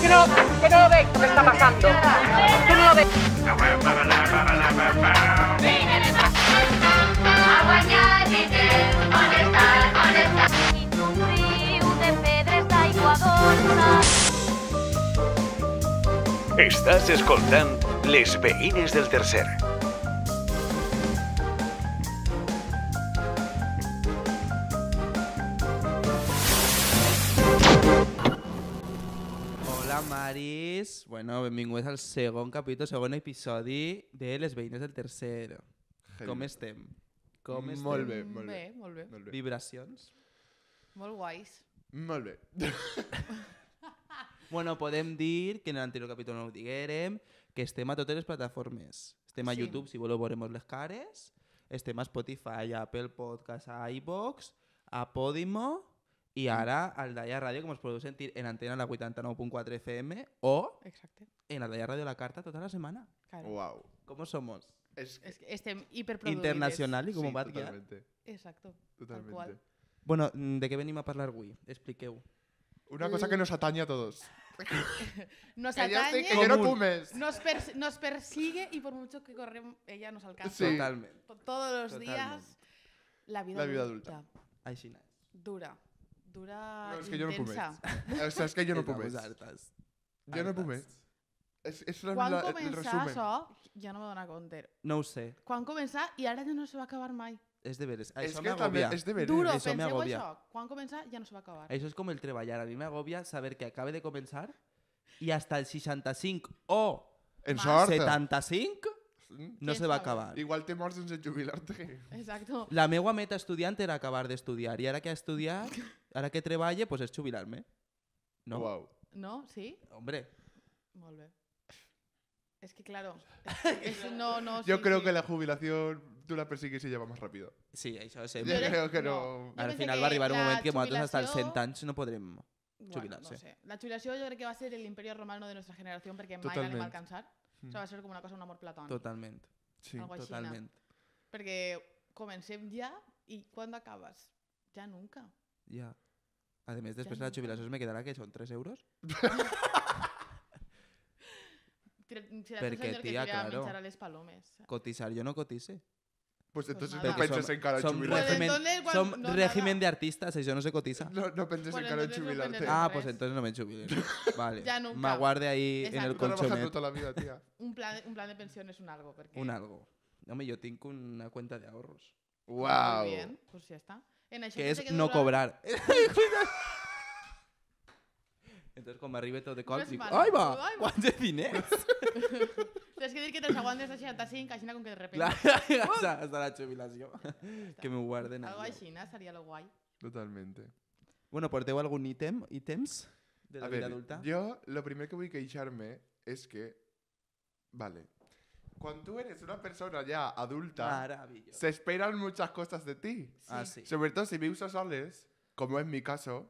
¡Que no, que no lo veis lo que está pasando? ¡Que no lo veis? Estás escoltando Les Veïnes del Tercer. Paris. Bueno, benvinguts al segundo capítulo, segundo episodio de Les veïnes del tercero. Come Com come Com estem? Molt bé, molt bé. bé, guais. bueno, podemos decir, que en anterior capítulo no ho diguérem, que estem a todas las plataformes. Estem a YouTube, si voleu veurem les cares. Estem a Spotify, a Apple Podcast, a iVox, a Podimo y ahora, Aldaya Radio, como os podéis sentir en antena en la 89.4 FM o en Aldaya Radio La Carta toda la semana. Claro. Wow. ¿Cómo somos? Es, que este Internacional y como sí, va Exacto. Totalmente. Bueno, mm, ¿de qué venimos a hablar Wii? Expliqueu. Una cosa que uh. nos atañe a todos. nos atañe. Que Nos, nos persigue y por mucho que corremos, ella nos alcanza. Totalmente. Todos los días, la vida, adulta. Dura. lectura no, és que intensa. Jo no puc és que jo no puc més. Jo no puc més. És, és la, Quan la, començar el això, ja no me dona compte. No ho sé. Quan començar i ara ja no se va acabar mai. És de veres. Això m'agobia. És de veres. Duro, això penseu això. Quan comença ja no se va acabar. Això és com el treballar. A mi m'agobia saber que acabe de començar i hasta el 65 o en sort. 75 no se va acabar. Igual té morts sense jubilar-te. Exacto. La meva meta estudiant era acabar d'estudiar i ara que ha estudiat... Ahora que treballe, pues es jubilarme, No? No? Sí? Hombre. Volver. Es que claro, es, no, no, Yo creo que la jubilación tú la persigues y se lleva más rápido. Sí, eso es. Yo eh. creo que no. Al final va a arribar un momento que, que antes, hasta el sentanche no podremos Bueno, no sé. La jubilación yo creo que va a ser el imperio romano de nuestra generación porque mai le va a alcanzar. O sea, va a ser como una cosa, un amor platónico. Totalmente. Sí. Totalmente. Porque comencé ya y ¿cuándo acabas? Ya nunca. Ya. Además, después de la jubilación me quedará que son 3 euros. porque tía, claro. Cotizar, yo no cotice. Pues, pues entonces no penses en cara a Son, pues régimen, de artistas, eso no se cotiza. No, no penses pues en cara a chubilarte Ah, pues entonces no me jubile. Vale. Ya nunca. aguarde ahí en el Estás colchonet. toda la vida, tía. Un plan, un plan de pensión es un algo. Porque Un algo. me, yo tengo una cuenta de ahorros. Ah, muy bien, pues ya está. En que és no cobrar. Entonces, quan m'arriba tot de cop, dic, ai va, quants de diners? Tens que dir que te'ls aguantes de 65, així com que de repente. hasta, uh. hasta la jubilació. que me guarden. Algo així, ¿eh? seria lo guay. Totalmente. Bueno, porteu algún ítem, ítems de la vida adulta? Jo, lo primero que voy queixar echarme es que, vale, cuando tú eres una persona ya adulta, se esperan muchas cosas de ti. Ah, sí. Sobre todo si me usas sales, como es mi caso,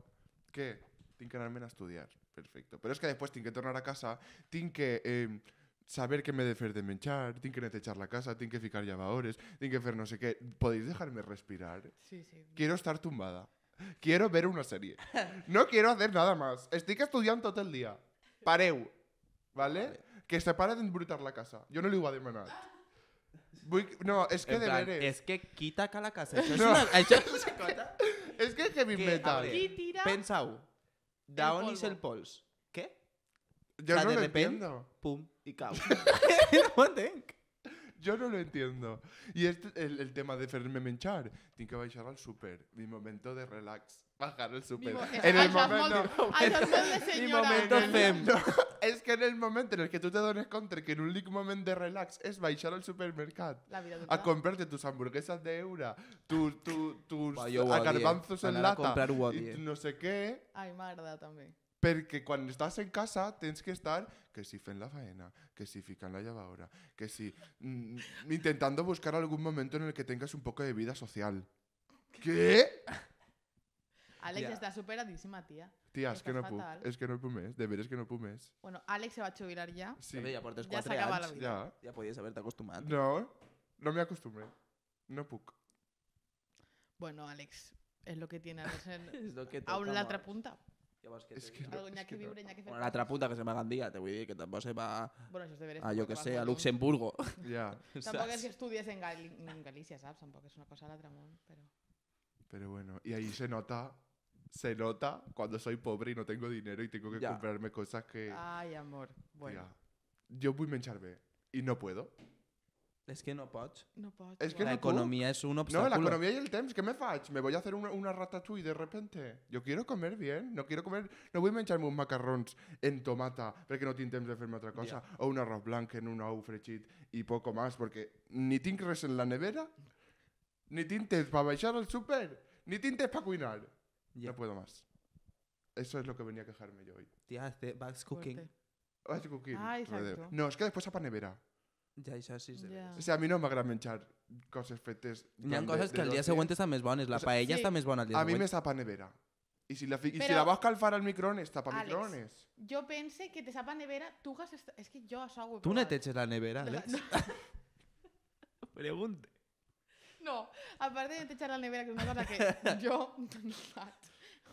que tienes que irme a estudiar. Perfecto. Pero es que después tienes que tornar a casa, tienes que em, saber que me defer de menchar, tienes que netechar la casa, tienes que ficar llavadores, tienes que hacer no sé qué. ¿Podéis dejarme respirar? Sí, sí. Quiero estar tumbada. Quiero ver una serie. No quiero hacer nada más. Estoy estudiando todo el día. Pareu. ¿Vale? vale que se para de embrutar la casa. Yo no le iba a demanar. Voy, No, es que de plan, veres... Es que quita acá la casa? Es una, que heavy que, me metal. tira? pensa el pols? ¿Qué? Yo no lo entiendo. pum, y cao. Yo no lo entiendo. Y este el, tema de hacerme menchar. Tengo que bajar al super. Mi momento de relax. Bajar al super. En el momento... Mi momento fem. Es que en el momento en el que tú te dones contra que en único moment de relax es bajar al supermercado a comprarte tus hamburguesas de eura, tus eh. garbanzos en lata, eh. no sé qué. hay Porque también. Porque cuando estás en casa tienes que estar que si en la faena, que si fican la ahora, que si mm, intentando buscar algún momento en el que tengas un poco de vida social. ¿Qué? Alex está superadísima tía. tía. Tia, que no puc, que no puc més, de veres que no pumes. Bueno, Alex se va a jubilar ya. Sí. Ya ja portes 4 ya. la anys. no, no me acostumbré. No puc. Bueno, Alex, es lo que tiene a ser, que a una altra punta. Llavors, què És que Algo que punta que se me día. te voy a decir que tampoco se va a, Bueno, això que sé, a Luxemburgo. Tampoco Tampoc que estudies en, Galicia, ¿sabes? Tampoco es una cosa a l'altre món, pero... bueno. y ahí se nota se nota cuando soy pobre y no tengo dinero y tengo que comprarme cosas que... Ay, amor. Bueno. yo voy a mencharme y no puedo. Es que no pots. No pots. es que la no es un obstáculo No, el temps. ¿Qué me fach Me voy a hacer una, ratatouille de repente. Yo quiero comer bien. No quiero comer... No voy a me un macarrons en tomata que no tengo tiempo de cosa. O un arroz blanco en un au y y poco más porque ni tengo en la nevera, ni tengo para para al super ni tengo para cocinar no puedo más. Eso es lo que venía a quejarme yo hoy. Tía, hace este Bugs Cooking. Bugs Cooking. Ah, exacto. No, es que después apa nevera. Ya, ya, sí se O sea, a mí no me agrada menchar cosas fetes... Ya, cosas que al día siguiente están más buenas. La paella está más al día. A mí me sapa nevera. Y si, la, y si la vas a calfar al micrones, está para micrones. Yo pensé que te sapa nevera, tú has... Es que yo hago... Tú no te eches la nevera, Alex. Pregunte. No, aparte de te echar la nevera, que es una cosa que yo...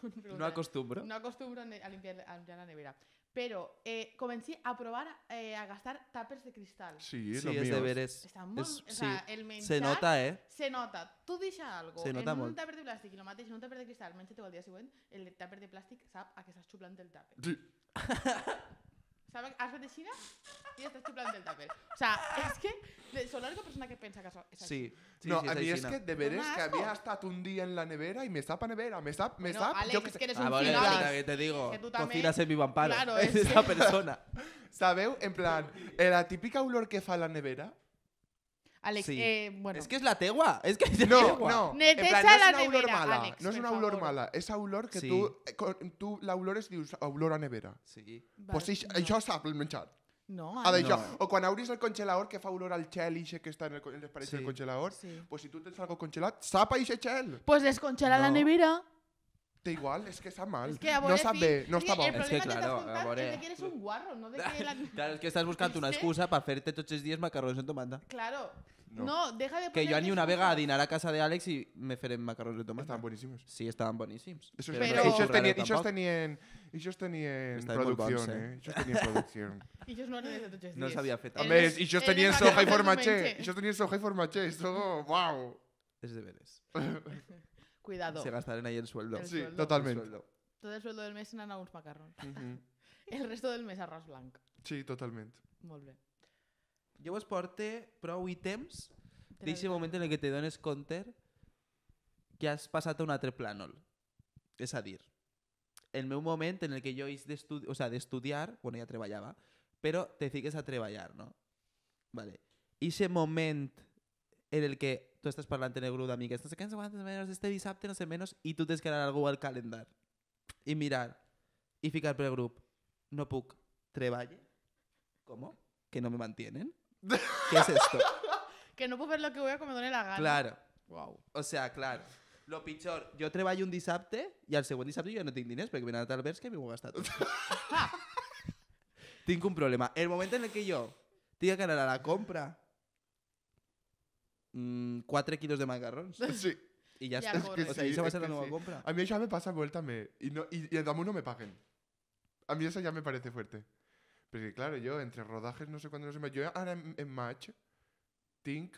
no acostumbro. No acostumbro a limpiar, a limpiar la nevera. Pero eh, comencé a probar eh, a gastar tuppers de cristal. Sí, sí los es míos. de ver, es, Está es, o sea, sí. el menjar, se nota, eh? Se nota. Tu dices algo se nota en molt. un tupper de plástico y lo mateix en un tupper de cristal, menjate te ho al dia següent, el tupper de plàstic sap a que estás chuplando el tupper. Sí. ¿Sabes? Has decidido y estás chupando el O sea, es que la única persona que piensa que Sí, no, a mí es que de que había hasta un día en la nevera y me a nevera, me sap, me sap... Alex, que... eres ah, un te digo, en mi esa persona. sabes en plan, la típica olor que fa la nevera, Alex, eh, bueno. Es que es la tegua. Es que es No, tegua. no. en plan, no es la una nevera, mala. Alex, no es una olor mala. Es olor que tú... Eh, tú la aulor es dius olor a nevera. Sí. pues això, no. sap el menjar. No, Ha Alex. No. O cuando obris el congelador que fa olor al y ixe que está en, el, en del congelador, pues si tú tens algo congelat, sap a ixe chel! Pues desconchela la nevera. Té igual, es que sap mal. no sabe sap no está està El És que, que claro, a veure. un guarro, no de que la... Claro, es que estás buscando una excusa para hacerte todos los días macarrones en tomanda. Claro, no, deja de Que yo ni una vega a dinar a casa de Alex y me feren macarrones de tomate. Estaban buenísimos. Sí, estaban buenísimos. Eso pero... ellos, tenían, ellos tenían, ellos tenían producción, eh? Ellos tenían producción. ellos no eran de toche. No sabía fet. A ellos tenían tenían soja y Y ellos tenían soja formache es todo, wow. Es de veres. Cuidado. Se gastarán ahí el sueldo. sí, totalmente. Todo el sueldo del mes en a macarrones. El resto del mes arroz blanca Sí, totalmente. Muy bien Llevo esporte Pro Items ítems ese momento en el que te dones counter que has pasado a un altre es És a dir, el meu moment en el que jo de d'estudiar, o sea, de estudiar bueno, ya treballava, pero te fiques a treballar, no? Vale. I ese momento en el que tú estás parlant en el grup d'amics, no sé què, no sé menos, este dissabte, no sé menos, y tú tens que anar al calendar y mirar y ficar per el grup, no puc, treballe, ¿cómo? Que no me mantienen? ¿Qué es esto? que no puedo ver lo que voy a comer en la gana. Claro. Wow. O sea, claro. Lo Yo yo treballo un Y al segundo següent yo ya no tengo dinero Porque me van a tal vez que me a gastar todo. Tengo un problema. El momento en el que yo tenga que ganar a la compra mmm, 4 kilos de macarrons sí. Y ya. ja està. o sigui, esa va ser la nueva compra. A mí ya me pasa molt també. I, no, me paguen. A mí eso ya me parece fuerte. sí, claro, yo entre rodajes no sé cuándo no sé... Yo ahora en, en match, tinc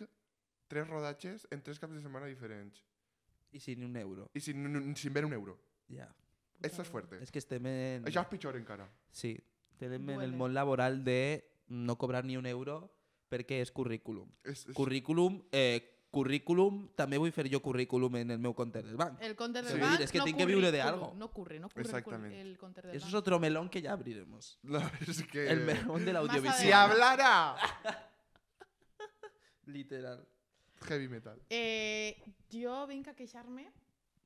tres rodajes en tres caps de semana diferentes. Y sin un euro. Y sin, un, sin ver un euro. Ya. Yeah. Esto es fuerte. Es que estem en... Ya és en encara. Sí. Estem en el món laboral de no cobrar ni un euro porque es currículum. Es, es... Currículum eh, currículum, també vull fer jo currículum en el meu compte del banc. El compte del sí. banc és que no tinc que viure de algo. No curre, no curre Exactamente. el, el compte del banc. Eso es otro melón que ya abriremos. No, es que... El melón del audiovisual. ¡Si hablara! Literal. Heavy metal. Eh, jo vinc a queixar-me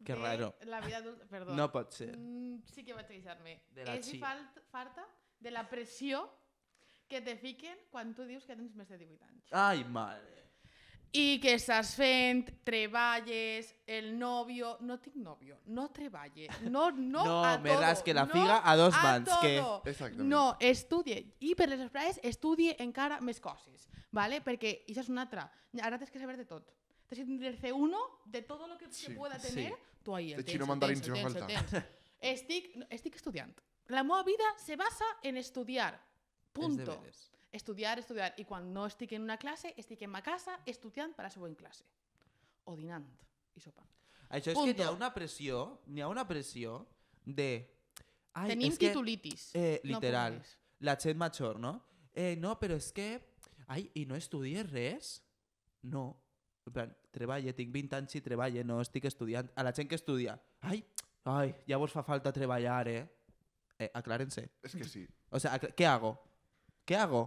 Qué raro. La vida adulta, perdó. No pot ser. Mm, sí que vaig queixar-me. És xia. falt, farta de la pressió que te fiquen quan tu dius que tens més de 18 anys. Ai, mare i que estàs fent, treballes, el nòvio... No tinc nòvio, no treballe, no, no, no a me todo. rasque la figa no a dos mans. A que... No, estudie. I per les esprades estudie encara més coses, ¿vale? perquè això és una altra. Ara tens que saber de tot. Tens que tenir el C1 de tot lo que sí. se pueda tener. Sí. Tu ahí el de tens, xino tens, si tens. Estic, estic estudiant. La meva vida se basa en estudiar. Punto. Es estudiar, estudiar, i quan no estic en una classe, estic en ma casa estudiant per a eh, la següent classe. O dinant i sopant. Això és Punto. que n'hi ha una pressió, n'hi ha una pressió de... Ai, Tenim titulitis. Que, eh, literal. No la gent major, no? Eh, no, però és que... Ai, i no estudies res? No. En plan, treballa, tinc 20 anys i treballa, no estic estudiant. A la gent que estudia, ai, ai, ja vos fa falta treballar, eh? eh aclárense. És que sí. O sea, ¿qué hago? ¿Qué hago?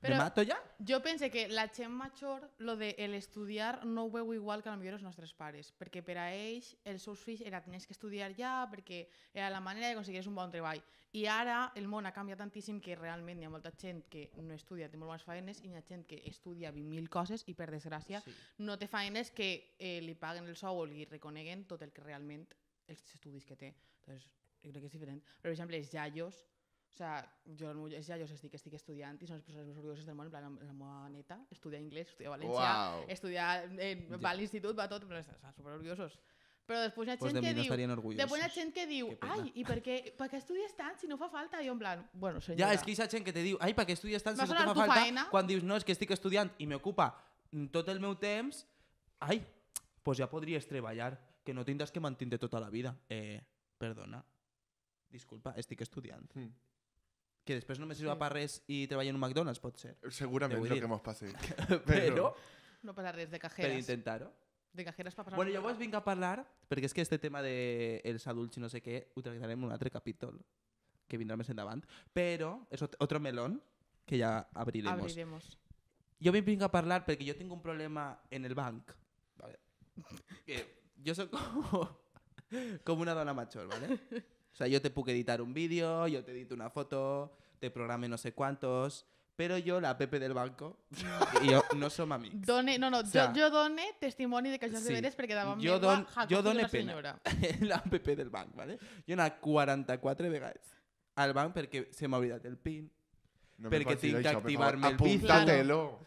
Però me mato ja? Jo pense que la gent major, lo de el estudiar, no ho veu igual que potser els nostres pares, perquè per a ells els seus fills era tenies que estudiar ja perquè era la manera de conseguir un bon treball. I ara el món ha canviat tantíssim que realment hi ha molta gent que no estudia, té molt bones faenes, i hi ha gent que estudia 20.000 coses i per desgràcia sí. no té faenes que eh, li paguen el sou o li reconeguen tot el que realment els estudis que té. Entonces, jo crec que és diferent. Però, per exemple, els iaios o sigui, jo el meu ja jo estic, estic estudiant i són les persones més orgulloses del món, en plan, la, la meva neta estudia anglès, estudia valencià, wow. estudia, eh, va a l'institut, va a tot, però estan superorgullosos. Però després hi ha gent pues que no diu... Després hi ha gent que diu, ai, i per què, per què estudies tant si no fa falta? I en plan, bueno, senyora... Ja, és que hi ha gent que te diu, ai, per què estudies tant si no fa falta? Faena? Quan dius, no, és que estic estudiant i m'ocupa tot el meu temps, ai, pues ja podries treballar, que no tindràs que mantenir tota la vida. Eh, perdona, disculpa, estic estudiant. Mm. que después no me sirva para res res y treballa en un McDonald's, ¿puede ser. Seguramente lo que más pase. Pero... No para res de cajeras Pero intentar De De para pasar... Bueno, yo yo voy a hablar, porque es que este tema de Elsa Dulce no sé qué utilizaremos un en un viene capítulo que en Davant. pero Pero es otro melón que ya abriremos. Abriremos. me vengo a hablar porque yo tengo un problema en el bank. Vale. Que yo soy como como una dona mayor, ¿vale? O sea, yo te puedo editar un vídeo, yo te edito una foto, te programe no sé cuántos, pero yo, la Pepe del banco, no soy mami. Done, no, no, yo sea, de que yo sí, deberes porque daba jo yo doné Yo done pena. la Pepe del banco, ¿vale? Yo una 44 vegas al banco porque se me olvidó el PIN, porque tiene que activar el PIN. ¡Apúntatelo!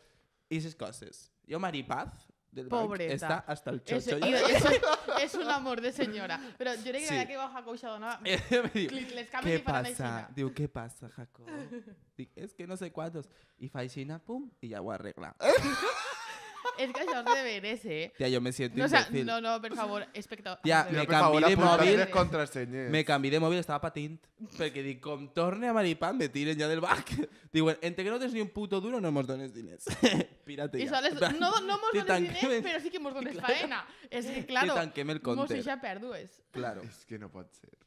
Y lo Yo Yo Maripaz, pobre está hasta el chocho. es, un amor de señora pero yo le que sí. que vas a coixar nada. ¿Qué les ¿qué ¿qué pasa, Jacob? Digo, es que no sé cuántos y Faisina, pum, y agua a arregla. Es que eso de ver merece. ya ¿eh? yo me siento no, sea, no, no, por favor, espectador. Ya, me cambié de móvil. Me cambié de móvil, estaba patint. Porque di di, torne a Maripán, me tiren ya del bac. Digo, entre que no te ni un puto duro, no hemos dones diners. Pirate Y no, no hemos dones dinés diners, pero sí que hemos dones faena. Es que, claro, que tanquem el Como si Claro. es que no puede ser.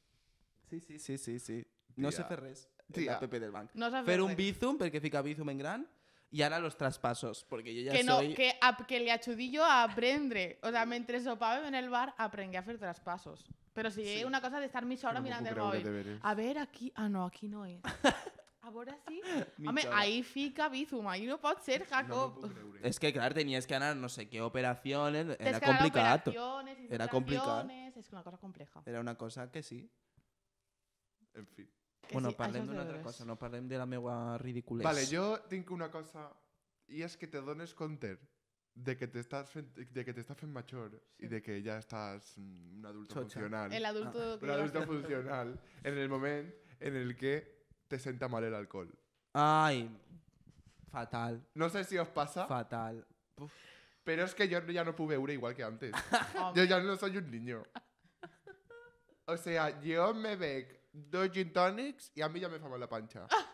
Sí, sí, sí, sí, sí. No se sé fer res. Tía. La PP del banco. No un bizum, porque fica bizum en gran, y ahora los traspasos, porque yo ya que no, soy... Que, a, que le achudillo aprende. O sea, mientras sopaba en el bar, aprendí a hacer traspasos. Pero sí, es una cosa de estar mis ahora mirando el móvil. A ver, aquí... Ah, no, aquí no es. Ahora Sí. Hombre, ahí fica Bizum, ahí no puede ser, Jacob. es que, claro, tenías que ganar no sé qué operaciones, era complicado. era complicado. Es una cosa compleja. Era una cosa que sí. En fin bueno, sí, de d'una otra cosa, no parlem de la meva ridiculez. Vale, yo tengo una cosa, y es que te dones counter de que te estás de que te estás major sí. de que ya estás mm, un adulto funcional. El adulto... Ah, un adulto funcional en el momento en el que te senta mal el alcohol. ¡Ay! fatal. No sé si os pasa, Fatal. Pero es que yo ya no pude una igual que antes. yo ya no soy un niño. O sea, yo me ve dos gin tonics y a mí ya me fama la pancha. Ah.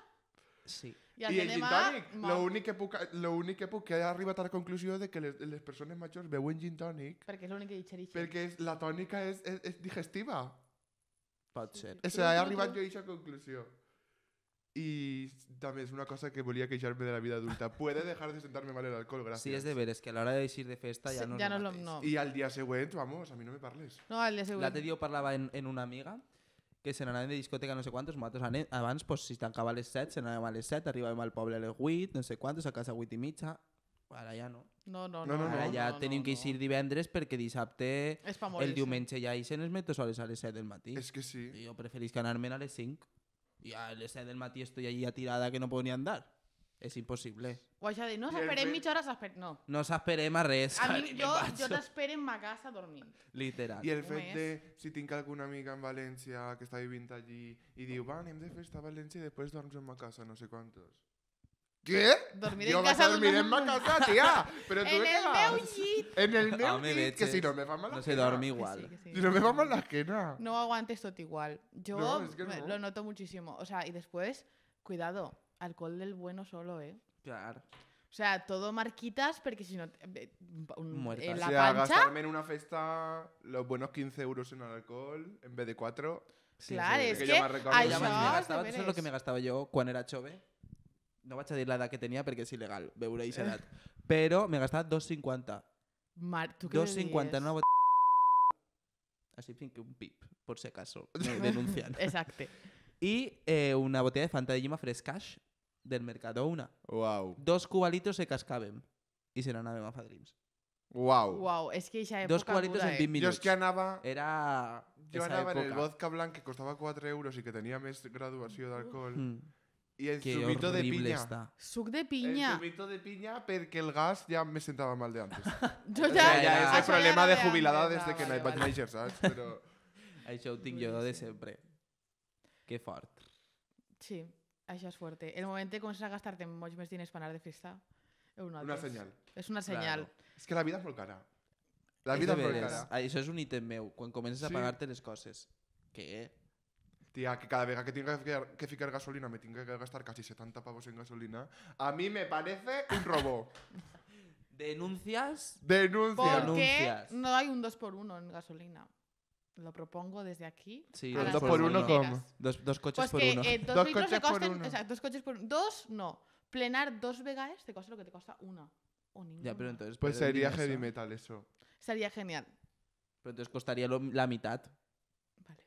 Sí. Y, el gin tonic, lo único que puc, lo único que puc arriba a la conclusión de que las personas mayores beben gin tonic porque es lo único que he dicho porque la tónica es és, digestiva. Pot ser. arriba yo he arribat a aquesta Y también es una cosa que volía quejarme de la vida adulta. Puede dejar de sentarme mal el alcohol, gracias. Sí, es de ver, es que a la hora de ir de fiesta ya no, lo- Y al día siguiente, vamos, a mí no me parles. No, al día siguiente La te dio parlaba en, en una amiga que se n'anaven de discoteca no sé quantos, nosaltres anem, abans pues, si tancava a les 7, se n'anàvem a les 7, arribàvem al poble a les 8, no sé quantos, a casa a 8 i mitja, ara ja no. No, no, no. no, no ara no, ja no, tenim no, que eixir divendres perquè dissabte, el diumenge ja eixen els meteores a les 7 del matí. És que sí. I jo preferís que anar-me'n a les 5. I a les 7 del matí estoy allí tirada que no puedo ni andar. es imposible de no os esperé horas No. No esperé a res. A mí yo yo te esperé en mi casa dormir Literal. Y el fet de, si tinc alguna amiga en Valencia que está viviendo allí y digo "Van, anem de festa a Valencia y después dorms en mi casa, no sé cuántos. ¿Qué? dormir en casa dormir en mi casa, tía. pero en el En el meu que si no me va mal No se dorme igual. Si no me va mal la esquina. No aguantes todo igual. Yo lo noto muchísimo. O sea, y después, cuidado, alcohol del bueno solo, ¿eh? Claro. O sea, todo marquitas, porque si no. o eh, sea, gastarme en una festa los buenos 15 euros en alcohol en vez de 4. claro, es que. Que me gastaba que me gastaba yo cuando era chove. No va a la edad que tenía, porque es ilegal. esa edad. pero me gastaba 2,50. ¿tú qué 2,50 en una botella. Así que un pip, por si acaso. Me denuncian. Y eh, una botella de Fanta de Lima Frescash del Mercadona. Uau. Dos cubalitos se cascaven i se n'anàvem a fadrins. Uau. Uau, és que eixa època... Dos cubalitos en 20 minuts. Jo és que anava... Era... Jo anava época. en el vodka blanc que costava 4 euros i que tenia més graduació d'alcohol. Mm. I el que zumito de piña. Está. Suc de piña. El zumito de piña perquè el gas ja me sentava mal de antes. jo ja... ja, ja és el problema ja de jubilada des de que hi vaig néixer, saps? Però... Això ho tinc jo de sempre. Que fort. Sí. Això ah, es fuerte. El momento que comences a gastarte te molts més diners de fiesta. Es una, señal. Es una señal. Es que la vida es muy cara. La vida es muy cara. Eso es un ítem meu, Cuando comences a pagarte las les que eh? Tía, que cada vez que tenga que fijar gasolina me tenga que gastar casi 70 pavos en gasolina, a mí me parece un robo. ¿Denuncias? Denuncias. Porque no hay un 2 x 1 en gasolina lo propongo desde aquí. Sí, dos, por uno, ¿cómo? Dos, coches por uno. dos, dos coches por uno. dos coches por Dos, no. Plenar dos vegaes te cuesta lo que te cuesta una. O ninguna. Ya, pero entonces. Pues sería heavy metal eso. Sería genial. Pero entonces costaría la mitad. Vale.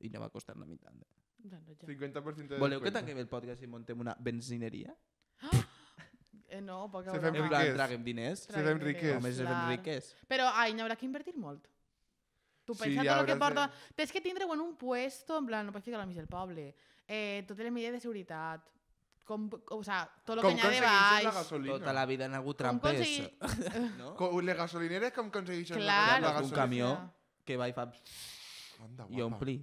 Y no va a costar la mitad. No, Bueno, ya. 50% de Voleu que el podcast y montemos una benzinería? Eh, no, porque... Se ven riques. Se ven riques. Home, se no habrá Però que invertir mucho. Tu pensa sí, tot el que porta... De... Tens que tindre-ho en un puesto, en plan, no pots ficar la mig del poble. Eh, totes les medidas de seguretat. Com, o sea, tot el que hi ha de baix... la Tota la vida han hagut trampes. Com consegui... no? Com, les gasolineres com aconsegueixen Clar, la, la gasolina? Un camió que va i fa... Anda, guapa. I ompli.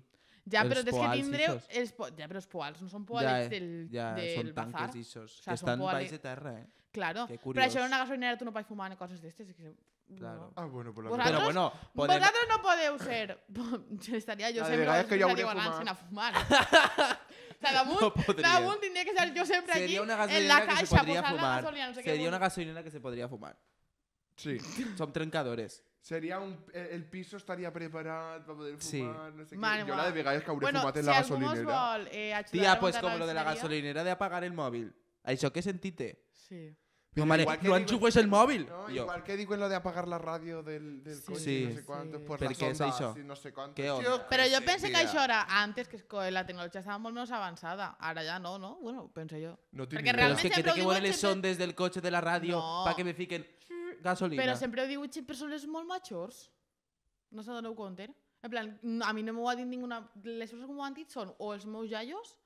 Ja, però tens que tindre... Els po... Ja, però els poals no són poals ja, eh, del, ja, del són bazar. tanques esos. o sea, que estan poals... baix de terra, eh? Claro, però això en una gasolinera tu no pots fumar coses d'estes, que Claro. Ah, bueno, por la Pero bueno, podem... no podeu ser... estaría yo siempre a que jo a fumar. o no que estar yo siempre allí aquí, en la caixa, podría fumar. No sé una gasolina que se podría fumar. Sí. Son trencadores. Sería un... Eh, el piso estaría preparado para poder fumar, sí. no sé qué. Yo la de Vega es que hauré bueno, fumat en si eh, pues la gasolinera. eh, Tía, pues como lo de la gasolinera de apagar el móvil. dicho qué sentite? Sí. Pero mi madre, no enchufes el móvil. No, yo. Igual que digo en lo de apagar la radio del, del sí, coche, sí. no sé cuánto, sí. por per què és no sé Yo, pero Però jo penso que eso era antes, que la tecnologia estava molt més avançada. Ara ja no, no? Bueno, pensé jo. No Perquè realment és que, sempre que te que son desde del cotxe de la ràdio no. que me fiquen gasolina. Però sempre ho diu persones molt majors. No se dado cuenta. En plan, a mi no voy a decir ninguna... Les persones que m'ho han dicho són o els meus yayos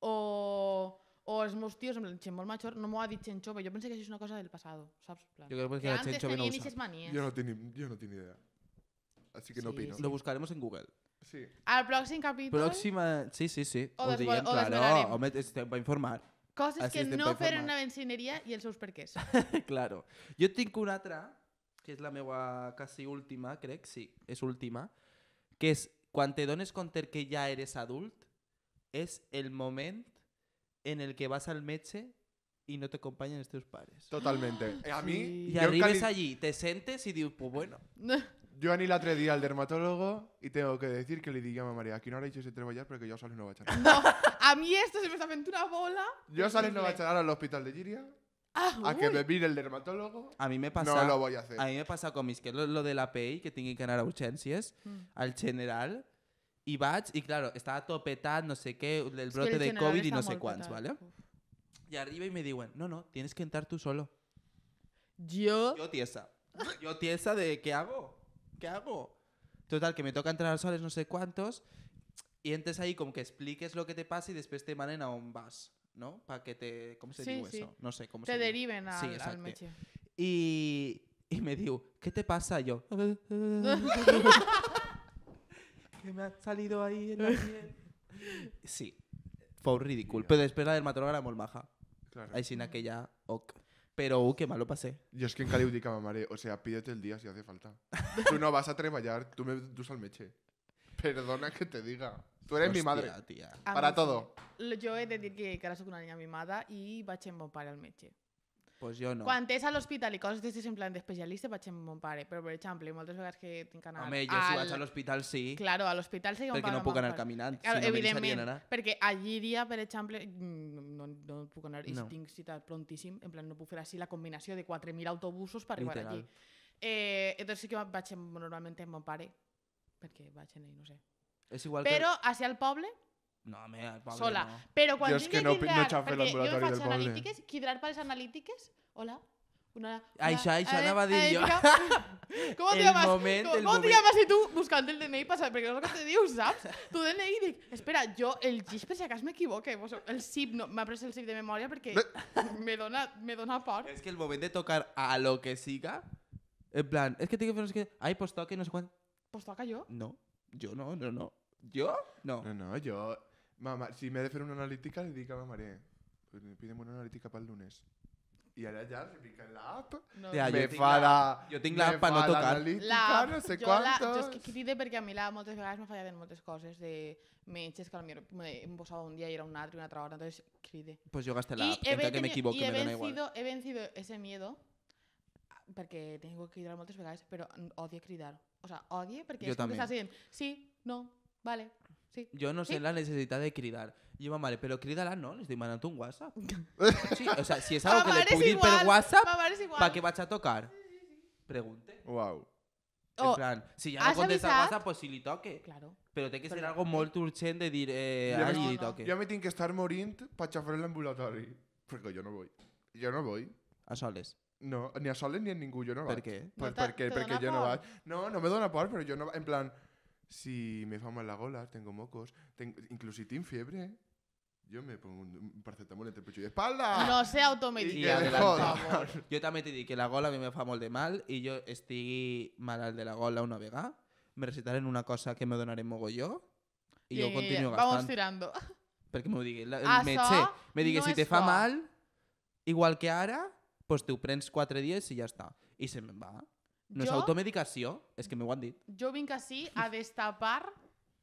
o o els meus tios amb el gent molt major no m'ho ha dit gent jove. Jo penso que això és una cosa del passat, saps? Plan. Yo creo que, que la antes jove no ho sap. esas no tinc, jo no tinc idea. Así que no opino. sí. Lo buscaremos en Google. Sí. Al pròxim capítol, Pròxima... Sí, sí, sí. O Ho desvo- diem, o claro. desvelarem. Home, estem per informar. coses Així que no fer en una benzineria i els seus perquès. claro. Jo tinc una altra, que és la meva quasi última, crec, sí, és última, que és quan te dones compte que ja eres adult, és el moment en el que vas al meche y no te acompañan estos pares. Totalmente. Eh, a mí... Y arribes allí, te sentes y digo pues bueno. Yo ni la atreví al dermatólogo y tengo que decir que le dije a María aquí no hecho ese treballar porque yo salí no a echar. No, a mí esto se me está haciendo una bola. Yo salí pues no a echar al hospital de Giria ah, a que me mire el dermatólogo. A mí me pasa... No lo voy a hacer. a mí me pasa con mis que lo, lo de la PEI, que tiene que ganar a ausencias, mm. al general, y y claro, estaba topetad, no sé qué, el brote de COVID y no sé cuántos ¿vale? y arriba y me bueno, no, no, tienes que entrar tú solo. yo Yo tiesa. Yo tiesa de, ¿qué hago? ¿Qué hago? Total, que me toca entrar soles no sé cuántos, y entres ahí como que expliques lo que te pasa y después te manden a un bus, ¿no? Para que te... ¿Cómo se dice eso? No sé cómo te se Te deriven a al, sí, y y me digo ¿qué te pasa? yo... que me ha salido ahí en la piel. Sí, fue ridículo. Pero después la del a era Claro. Ahí sin aquella ok. Pero, uh, qué malo pasé. Yo es que en mi mamaré. O sea, pídete el día si hace falta. tú no vas a trabajar, tú me tú al meche. Perdona que te diga. Tú eres mi madre. Tía. Para todo. Yo he de decir que, que soy una niña mimada y va para el meche al meche. pues jo no. Quan és a l'hospital i coses d'aquestes en plan d'especialista vaig amb mon pare, però per exemple, moltes vegades que tinc que anar... Home, jo si al... vaig a l'hospital sí. Claro, a l'hospital sí que Perquè no puc anar caminant, claro, si no evidentment, anar. perquè allí dia, per exemple, no, no puc anar, no. i si tinc cita prontíssim, en plan no puc fer així la combinació de 4.000 autobusos per arribar Literal. allí. Eh, entonces sí que vaig normalment amb mon pare, perquè vaig anar, no sé. És igual però que... hacia al poble No, me, sola. pero cuando cuando que Hola? Una, te llamas? te llamas? el DNI para saber, no sé te digo ¿sabes? Tu DNI espera, yo el Gisper, si me me Vos- pues, El SIP, no, me el SIP de memoria porque me dona, me dona por. Es que el momento de tocar a lo que siga, en plan, es que tengo que que. Ay, pues toque, no sé cuándo Pues toca No, yo no, no, no. ¿Yo? No. No, no, yo Mamá, si me he de hacer una analítica, le diga, a me pídeme una analítica para el lunes. Y allá ya se pica en app. no, ja, me Yo tengo la... app, para no tocar. La, no sé cuánto. Yo La, que cride porque a mí la muchas veces me falla en muchas cosas. de metges que me he un día y era un y una otra hora, entonces cride. Pues yo gasté la encara que me equivoque, me igual. He vencido ese miedo porque tengo que a muchas veces, pero odio cridar. O sea, odio porque es así sí, no, vale, Sí. Jo no sé sí. la necessitat de cridar. I jo, ma mare, però crida-la, ah, no? Li estic manant un WhatsApp. sí, o sea, si és algo que le puc dir per WhatsApp, pa què vaig a tocar? Pregunte. Uau. Oh, en plan, si ja no contesta el WhatsApp, pues si li toque. Claro. Però té que ser però... algo molt eh, urgent de dir, eh, jo, li toque. No. Jo me tinc que estar morint per xafar l'ambulatori. Perquè jo no vull. Jo no vull. A soles. No, ni a soles ni a ningú, jo no vaig. Per què? Per, no perquè, perquè jo no vaig. No, no me dona por, però jo no En plan, si me fa mal la gola, tengo mocos, tengo, incluso si tengo fiebre, yo me pongo un paracetamol entre el pecho y espalda. No sé automedicar Yo también te di que la gola a mí me fa mal de mal y yo estoy al de la gola una vega. Me en una cosa que me donaré yo y yo continúo gastando. yeah. Vamos tirando. Porque ah, me, eché. me dije si te fa mal, igual que ahora, pues te prens cuatro ya ya ya está. se me va. No és jo, automedicació? És que m'ho han dit. Jo vinc així a destapar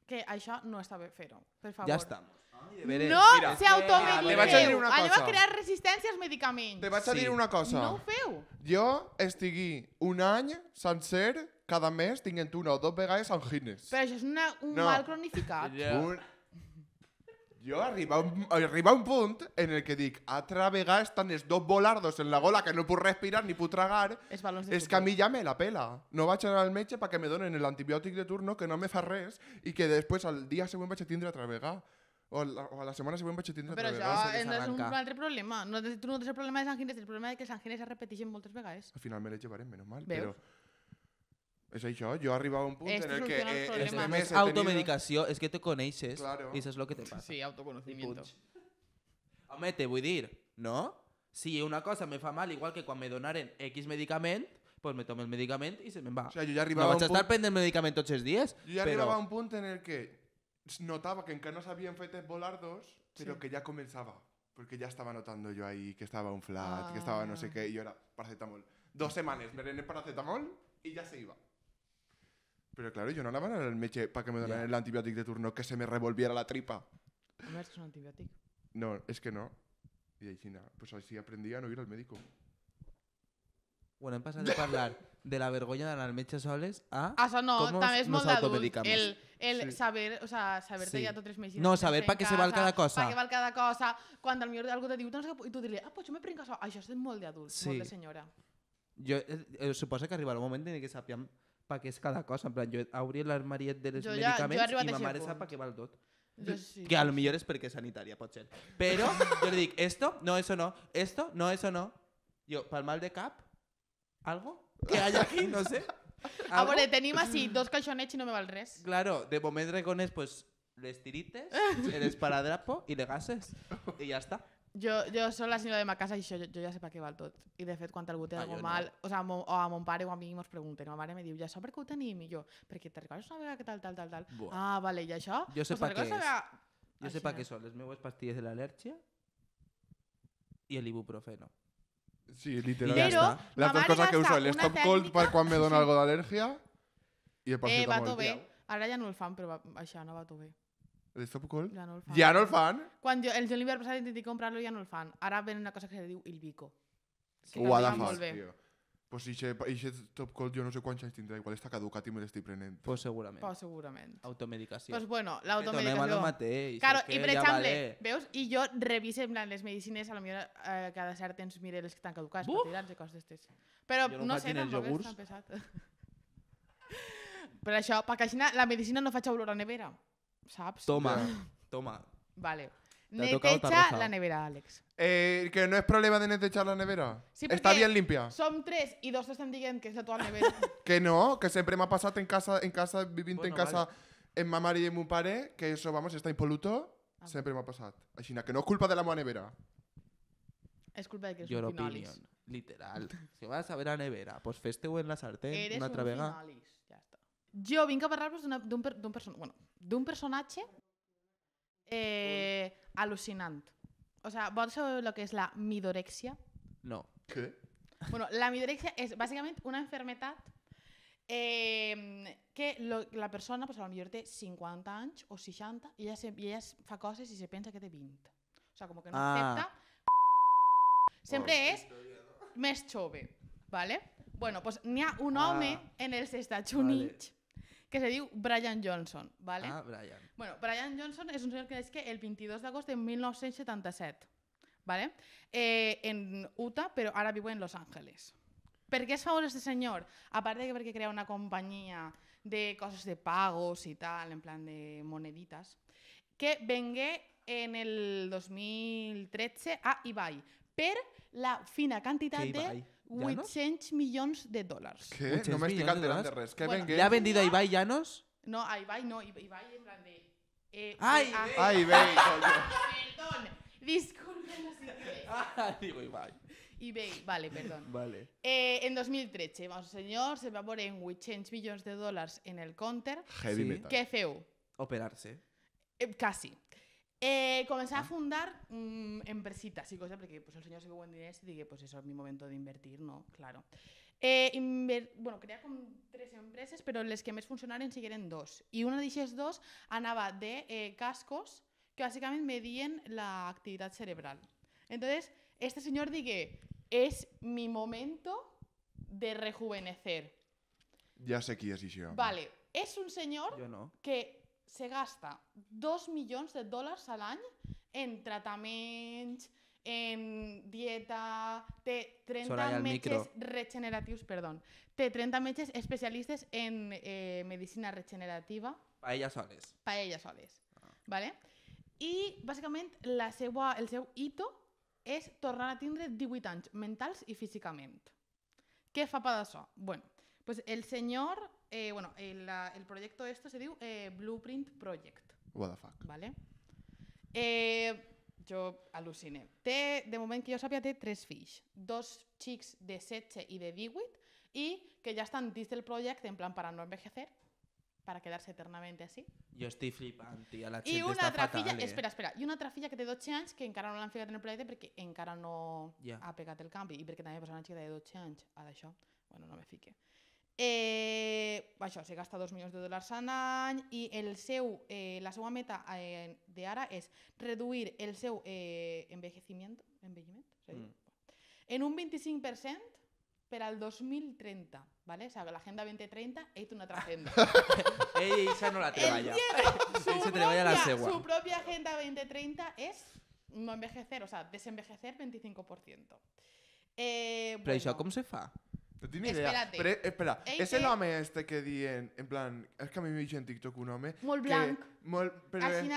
que això no està bé fer-ho. Per favor. Ja està. Ai, ah, no se automediqueu. Ah, Allò va crear resistència als medicaments. Te vaig sí. a dir una cosa. No ho feu. Jo estigui un any sencer cada mes tinguent una o dues vegades angines. Però això és una, un no. mal cronificat. Yeah. Un, Yo arriba un, arriba un punt en el que dic, altra vegada están dos bolardos en la gola que no puc respirar ni puc tragar, es és que a mí ja me la pela. No a echar al para que me donen antibiótico de turno que no me fa y que después al día següent vaig a echar altra vegada. O, o a la semana següent vaig a echar Però altra vegada. Pero això eh, és un altre problema. No, tu no tens el problema de sangines, el problema de que les sangines es repeteixen moltes vegades. Al final me lo llevaré, menos mal. Veus? Eso he oh, yo arriba a un punto en este el que eh, este mes Es que te coneixes Claro. eso es lo que te pasa Sí, autoconocimiento. a Home, te a decir no? Si una cosa me fa mal, igual que cuando me donaren X medicamento, pues me tomo el medicamento y se me va. O sea, yo ya a estar punt- el medicamento tots días Yo ya arribaba a un punto en el que notaba que encara no sabían fetes volar dos, pero que ya comenzaba. Porque ya estaba notando yo ahí que estaba un flat, que estaba no ah. sé qué, y yo era paracetamol. Dos semanas, me rené paracetamol y ya se iba. Pero claro, yo no la van a dar el meche para que me den el antibiótico de turno que se me revolviera la tripa. ¿No es un antibiótico. No, es que no. Y ahí sí, Pues así aprendí a no ir al médico. Bueno, en pasando de hablar de la vergüenza de al meche soles a... Ah, no, también es nos El, el saber, o sea, saberte ya Sí. tres meses meses... No, saber para qué se valga cada cosa. qué va valga cada cosa. cuando al mío algo te digo, no sé tú y ah, pues yo me prenc ay, yo yo en molde adulto, sí. molde señora. Yo eh, eh que arriba el momento en que sapiguem para que es cada cosa. En plan, yo abrí el armario de los medicamentos y mi madre sabe para que va el dot. Que a lo mejor es porque es sanitaria, puede ser. yo yo digo esto, no, eso no, esto, no, eso no. yo, para el mal de cap, algo que hay aquí, no sé. Ah A ver, tenemos y dos caixonets y no me va el res. Claro, de momento recones, pues, le tirites, el esparadrapo y le gases. y ya está Jo, jo sóc la senyora de ma casa i això, jo, jo ja sé per què val tot. I de fet, quan algú té ah, alguna no. mal, o, sea, mo, o a mon pare o a mi mos pregunten, ma mare me diu, ja això per què ho tenim? I jo, perquè te recordes una vegada que tal, tal, tal, tal. Buah. Ah, vale, i això? Jo sé pues, per què és. Jo sé per què són les meues pastilles de l'al·lèrgia i l'ibuprofeno. Sí, literalment. Però, ja està. Les que uso, el stop cold per quan me dona sí. alguna d'al·lèrgia i el paracetamol. Eh, va tot bé. Ara ja no el fan, però va, això no va tot bé. L'Stop Ja no el fan. Ja no el fan? Quan jo, el juny l'hivern passat intenté comprar-lo ja no el fan. Ara ven una cosa que se diu Il Bico. Que Ho de fer, tio. Pues ixe, ixe Top Cold jo no sé quants anys tindrà, igual està caducat i me l'estic prenent. Pues segurament. Pues segurament. Automedicació. Pues bueno, l'automedicació. Tornem mateix. Eh, claro, i per exemple, vale. veus, i jo revise en plan, les medicines, a lo millor eh, cada cert temps mire les que estan caducats, Buf! patirats i coses d'estes. Però jo no, no sé, tampoc és tan pesat. per això, perquè així la medicina no faig olor a nevera. Toma, toma. Vale. Te la nevera, Alex. Eh, que no es problema de netechar la nevera. Está bien limpia. son tres y dos están diciendo que es la nevera. Que no, que siempre me ha pasado en casa, en casa, viviendo en casa, en mamá y en mi padre, que eso, vamos, está impoluto, ah. siempre me ha pasado. Así que no es culpa de la mua nevera. Es culpa de que eres Your un Literal. Si vas a ver a nevera, pues feste en la sartén Eres un Jo vinc a parlar-vos d'un per, person bueno, d'un personatge eh, al·lucinant. O sea, ¿vos saber lo que és la midorexia? No. Què? Bueno, la midorexia és bàsicament una enfermedad eh, que lo, la persona, pues, a lo millor té 50 anys o 60 i ella, se, i ella fa coses i se pensa que té 20. O sea, com que no ah. accepta. Sempre oh, és no? més jove, ¿vale? Bueno, pues n'hi ha un ah. home ah. en els Estats Units vale que se dice Brian Johnson, ¿vale? Ah, Brian. Bueno, Brian Johnson es un señor que es que el 22 de agosto de 1977, ¿vale? Eh, en Utah, pero ahora vive en Los Ángeles. ¿Por qué es famoso este señor? Aparte de que porque crea una compañía de cosas de pagos y tal, en plan de moneditas, que vengué en el 2013 a Ibai pero la fina cantidad de... 800 millones de dólares. ¿Qué? No me explican de res. ¿Le ha vendido a Ibai Llanos? No, a Ibai no, Ibai- en plan de... eh, Ay, eh, ah, Perdón, disculpen los digo Ibai. eBay, vale, perdón. Vale. Eh, en 2013, vamos, señor, se va a poner en 800 millones de dólares en el counter. Heavy metal. ¿Qué feu? Operarse. Eh, casi. Eh, comencé a ah. fundar mm, empresas y cosas, porque pues, el señor se buen dinero y dije, pues eso es mi momento de invertir, ¿no? Claro. Eh, bueno, quería con tres empresas, pero les que me funcionaron siguieron dos. Y una de esas dos andaba de eh, cascos que básicamente medían la actividad cerebral. Entonces, este señor dije, es mi momento de rejuvenecer. Ya sé quién es Vale, es un señor que se gasta 2 milions de dòlars a l'any en tractaments, en dieta, té 30 metges regeneratius, perdó, té 30 metges especialistes en eh, medicina regenerativa. Paella soles. Paella soles, ah. vale? I, bàsicament, la seva, el seu hito és tornar a tindre 18 anys, mentals i físicament. Què fa per això? Bueno, pues el senyor Eh, bueno, el, el, proyecto esto se dio eh, Blueprint Project. What the fuck. Vale? Eh, jo aluciné. de momento que yo sabía té tres fills. Dos xics de 16 y de 18 Y que ya están dins del projecte en plan para no envejecer, para quedarse eternamente así. Yo estoy flipando, tia, la gent I una Y fatal, filla, eh? espera, espera, Y una altra filla que té 12 anys que encara no l'han ficat en el proyecto porque encara no yeah. ha pegat el cambio y porque también posa una chica de 12 anys a d'això. Bueno, no me fique. Eh, se gasta 2 millones de dólares al año i el seu, eh, la seva meta eh, de Ara es reduir el seu envejecimiento, mm. en un 25% per al 2030, ¿vale? O sea, la Agenda 2030 es una otra agenda. Ey, esa no la treballa. propia, la su propia Agenda 2030 es no envejecer, o sea, desenvejecer 25%. Eh, Però bueno, se fa? No tiene idea. Espérate. Pero, espera, ese eh. este que di en plan, es que a mí me dicho en TikTok un hombre... Molt que- blanc. Así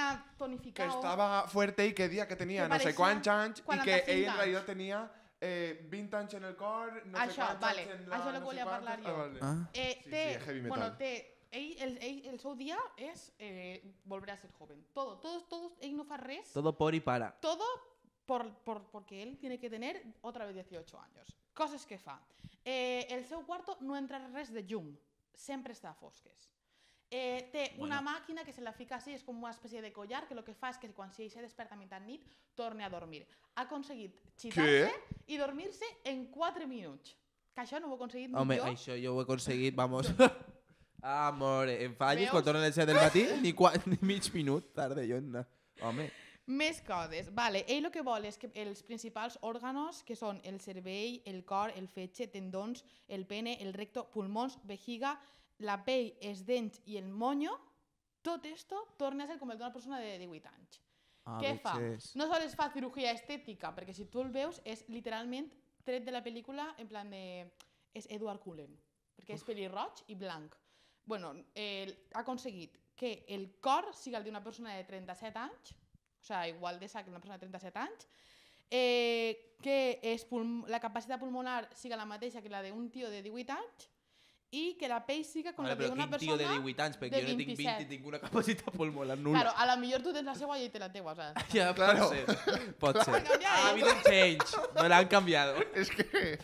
que estaba fuerte y que día que tenía no sé cuán cuántos y que él en realidad tenía eh, 20 años en el core, no ah, sé cuántos vale. en ah, la... Això eso el no que sé ah, vale. Ah, Eh, Sí, sí, es heavy metal. Bueno, te. el, ell- el seu día es eh, volver a ser joven. Todo, todos, todos, ey, no farres. Todo por y para. Todo por, por, porque él tiene que tener otra vez 18 años. Coses que fa. Eh, el seu cuarto no entra res de llum, sempre està a fosques. Eh, té bueno. una màquina que se la fica així, és com una espècie de collar, que el que fa és que quan si se desperta a mitjan nit, torni a dormir. Ha aconseguit xitar-se i dormir-se en 4 minuts. Que això no ho he aconseguit Home, jo. Home, això jo ho he aconseguit, vamos. Ah, amore, em fallis Veus? quan tornen a les 7 del matí, ni, ni mig minut tarda, jo. Home. Més coses. Vale, ell el que vol és que els principals òrganos, que són el cervell, el cor, el fetge, tendons, el pene, el recto, pulmons, vejiga, la pell, els dents i el moño, tot esto torna a ser com el d'una persona de 18 anys. Ah, Què fa? És... No sols fa cirurgia estètica, perquè si tu el veus és literalment tret de la pel·lícula en plan de... És Edward Cullen, perquè és pelirroig i blanc. Bueno, eh, ha aconseguit que el cor sigui el d'una persona de 37 anys, o sea, igual de esa que una persona de 37 anys, eh, que es la capacidad pulmonar siga la mateixa que la de un tío de 18 anys, y que la pell siga com la la una persona de 18 anys, perquè yo no tinc 20 i tinc una capacitat pulmonar nul·la. Claro, a la millor tu tens la seva y te la tengo. Ya, Ja, claro. pot ser. ¿eh? A no change. Me l'han cambiado. Es que...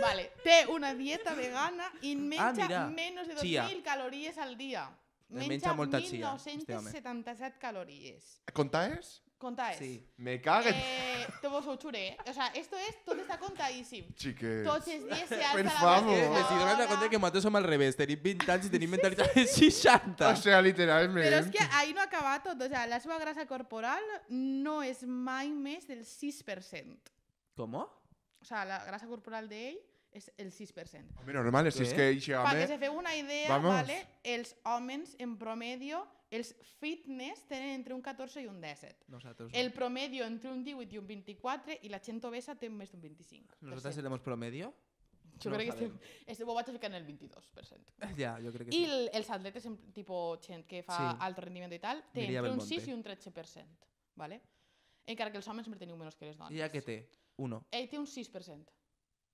Vale, té una dieta vegana i menja ah, menos de 2.000 calorías al día. menja, menja molta xia. 1977 calories. Contaes? Contaes. Sí. Me caguen. Eh, te vos juré. O sea, esto es, todo está contadísimo. Chiques. Tots els dies se alta Por la favor. Eh, si dones compte que nosaltres som al revés, tenim 20 anys i tenim mentalitat de 60. O sea, literalment. Però és que ahí no acaba tot. O sea, la seva grasa corporal no és mai més del 6%. ¿Cómo? O sea, la grasa corporal d'ell és el 6%. Home, normal, si és que eixe home... Perquè se feu una idea, Vamos. vale, els homes, en promedio, els fitness tenen entre un 14 i un 17. Nosaltres no. El promedio entre un 18 i un 24 i la gent obesa té més d'un 25%. Nosaltres serem promedio? Jo no crec que estem, estem, ho vaig ficar en el 22%. Ja, jo crec que I sí. I els atletes, tipus gent que fa sí. alt rendiment i tal, té entre un 6 i un 13%. Vale? Encara que els homes sempre teniu menys que les dones. I ja què té? Uno. Ell té un 6%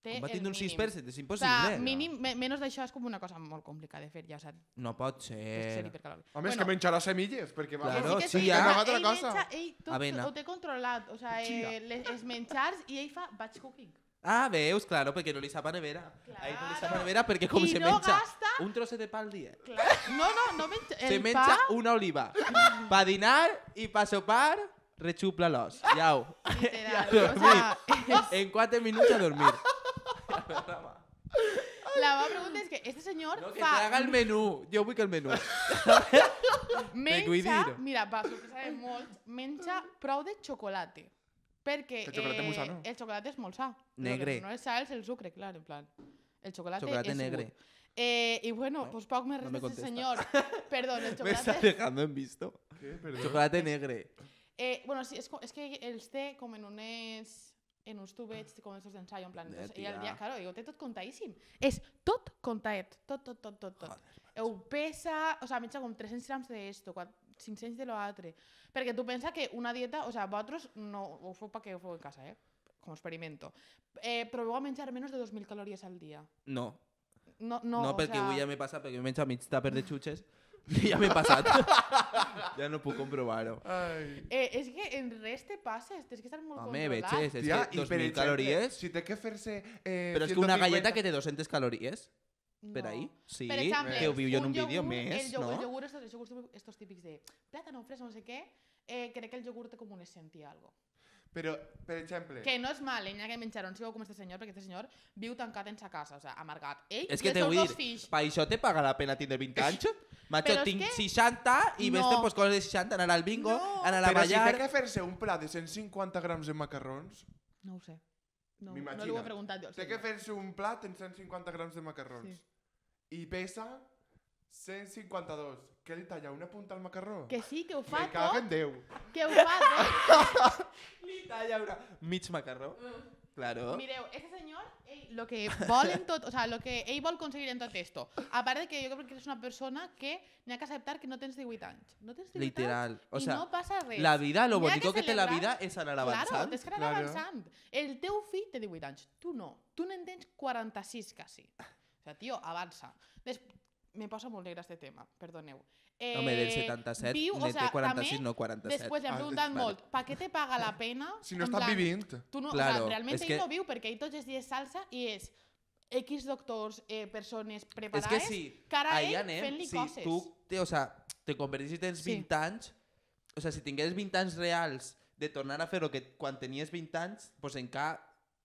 té batint un 6% és impossible. O eh? sigui, mínim, me menys d'això és com una cosa molt complicada de fer, ja ho saps. No pot ser. Home, hipercalòric. és més, que menjarà semilles, perquè va... Claro, sí, sí, ja. Ha acabat la cosa. Menja, ell tot Avena. ho té controlat, o sea, eh, les, els menjars i ell fa batch cooking. Ah, veus, claro, perquè no li sap a nevera. Claro. ell no li sap a nevera perquè com I se no menja gasta... un trosse de pa al dia. Claro. No, no, no menja... El se menja pa... una oliva. pa dinar i pa sopar rechupla l'os. Iau. Literal. o sea, en quatre minuts a dormir. La más pregunta es que este señor. No, que fa- haga el menú. Yo voy con el menú. Mencha. mira, va, sorpresa de Molt, Mencha prou de chocolate. Porque El chocolate es eh, no? el chocolate es molt Negre. no es sal, es el sucre, claro, en plan. El chocolate es negro. negre. Eh, y bueno, pues Pau me res este no señor. Perdón, el chocolate. Me está dejando en visto. ¿Qué? Perdón. Chocolate negre. Eh, bueno, sí, Es que el té como en es. en uns tubets, comences d'ensai, en plan... Net, eh, entonces, ella, ja, claro, ho té tot contadíssim. És tot contadet, tot, tot, tot, tot, tot. Joder, ho pesa, o sea, menja com 300 grams d'esto, 500 de lo altre. Perquè tu pensa que una dieta, o sea, vosaltres no ho feu perquè ho feu en casa, eh? Com experimento. Eh, proveu a menjar menys de 2.000 calories al dia. No. No, no, no perquè o sea... avui ja m'he passat, perquè he menjat mig tàper de xutxes ja m'he passat. ja no puc comprovar-ho. Eh, és que en res te passes, tens que estar molt Home, controlat. veig, és Tia, que 2.000 exemple, calories... Si té eh, que fer-se... Eh, Però és que una galleta que té 200 calories, No. per ahí, sí, Per exemple, que ho viu jo en un vídeo iogurt, més, el iogurt, El no? iogurt, estos, els iogurts estos típics de plàtano, fresa, no sé què, eh, crec que el iogurt té com un essenti algo. Però, per exemple... Que no és mal, ell eh, n'ha menjar on sigo com este senyor, perquè este senyor viu tancat en sa casa, o sea, amargat. Ell És que i els dit, per això te paga la pena tindre 20 anys? Macho, Però tinc que- 60 i no. No. pues, coses de 60, anar al bingo, No. anar a la Però si té que fer-se un pla de 150 grams de macarrons, No ho sé. No, no l'ho he preguntat jo. al té que fer-se un plat en 150 grams de macarrons. Sí. I pesa 152. Què li talla? Una punta al macarró? Que sí, que ho fa Me cago en tot, Déu. que ho fa tot. Li talla una... Mig macarró. Mm. Claro. Mireu, ese senyor, ell, lo que vol en tot, o sea, lo que ell vol aconseguir en tot esto. A part de que jo crec que és una persona que n'ha ha que acceptar que no tens 18 anys. No tens 18 Literal. anys o sea, i no passa res. La vida, lo bonico que, que té la vida és anar avançant. Claro, tens que anar claro. avançant. El teu fill té 18 anys, tu no. Tu n'en 46 quasi. O sea, tio, avança. Des, me posa molt negre este tema, perdoneu. Eh, Home, del 77, eh, viu, o sea, 46, també, no 47. Després li han ah, preguntat ah, molt, vale. per què te paga la pena? Si no estàs vivint. Tu no, claro, o sea, realment ell que... no viu, perquè ell tots els dies salsa i és X doctors, eh, persones preparades, es que sí, cara a ell fent-li sí, coses. Tu te, o sea, te converteixis en 20 sí. anys, o sea, si tingués 20 anys reals de tornar a fer el que quan tenies 20 anys, pues encara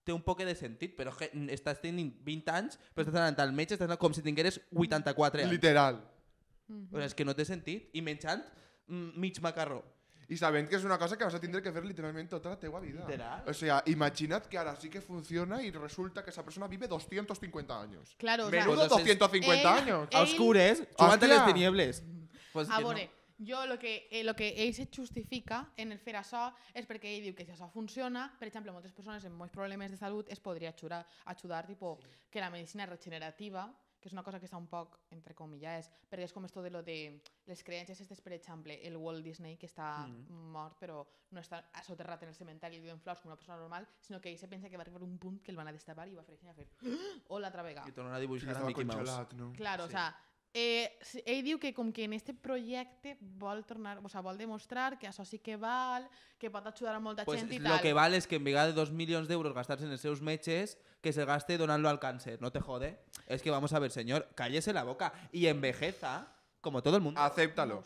té un poc de sentit, però que estàs tenint 20 anys, però estàs anant al metge, estàs anant com si tingueres 84 anys. Literal. Mm -hmm. és que no té sentit. I menjant mm, mig macarró. I sabent que és una cosa que vas a tindre que fer literalment tota la teua vida. Literal. O sea, imagina't que ara sí que funciona i resulta que esa persona vive 250 anys. Claro, Menudo o sea, 250 anys. Eh, Els cures, jugant a les tiniebles. Pues a veure, no. Jo el que, eh, lo que ell se justifica en el fer això és perquè ell diu que si això funciona, per exemple, moltes persones amb molts problemes de salut es podria ajudar, ajudar tipo, sí. que la medicina regenerativa, que és una cosa que està un poc, entre comillas, perquè és com esto de lo de les creences, estes, per exemple, el Walt Disney, que està mm -hmm. mort, però no està soterrat en el cementari, i viu en flors com una persona normal, sinó que ell se pensa que va arribar un punt que el van a destapar i va fer a ah!", fer... Hola, otra vegada. I tornarà a dibuixar a Mickey Mouse. No? Claro, sí. o sea, Eh, dicho que com que en este proyecto vol tornar, demostrar que eso sí que vale que va ajudar a molta a gent i tal. Lo que vale es que en vez de dos de euros gastarse en els seus meches que se gaste donarlo al cáncer No te jode. Es que vamos a ver, señor, cállese la boca y envejeza como todo el mundo. Acéptalo.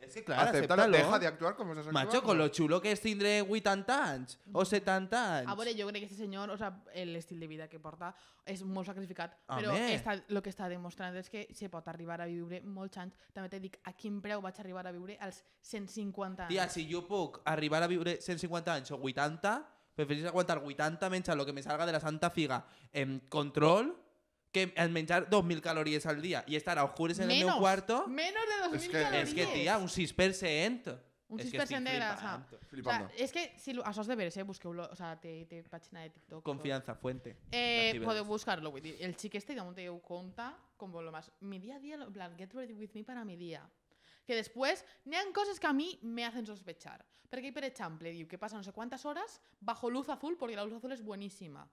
Es que claro, acéptalo. deja de actuar como Macho, con lo chulo que es tindre 80 o 70 Ah, bueno, yo creo que ese señor, o sea, el estilo de vida que porta es muy sacrificado. Pero lo que está demostrando es que se puede arribar a vivir molts también te digo a quién preu a arribar a viure al 150 años. Tia, si yo puedo arribar a vivir 150 años o 80, preferís aguantar 80 menos lo que me salga de la santa figa en control que aumentar 2.000 calorías al día y estar a oscuras en el cuarto. Menos de 2.000 Es que- Es que, tía, un 6%. Un 6% que si lo, deberes deberes eh? O sea, te te de TikTok. Confianza, fuente. Eh, buscarlo El chique este, digamos te cuenta como lo más... Mi día a día, plan, get ready with me para mi día. Que después, nean cosas que a mí me hacen sospechar. que hay exemple, digo, que pasa no sé cuántas horas bajo luz azul, porque la luz azul es buenísima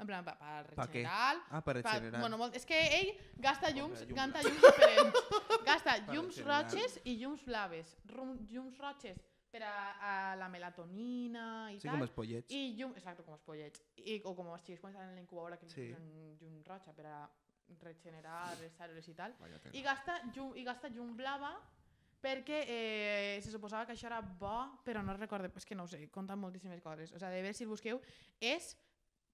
En plan, per, per, per general... Ah, per, per general. Bueno, molt, és que ell gasta llums, llum gasta llums diferents. gasta llums roches i llums blaves. Rum, llums roges per a, a la melatonina i sí, tal. Sí, com els pollets. I llum, exacte, com els pollets. I, o com els estiguis quan estan en l'incubadora, que sí. llum roja per a regenerar les cèl·lules i tal. I gasta, llum, I gasta llum blava perquè eh, se suposava que això era bo, però no recorde, és que no ho sé, compta moltíssimes coses. O sigui, sea, de veure si el busqueu, és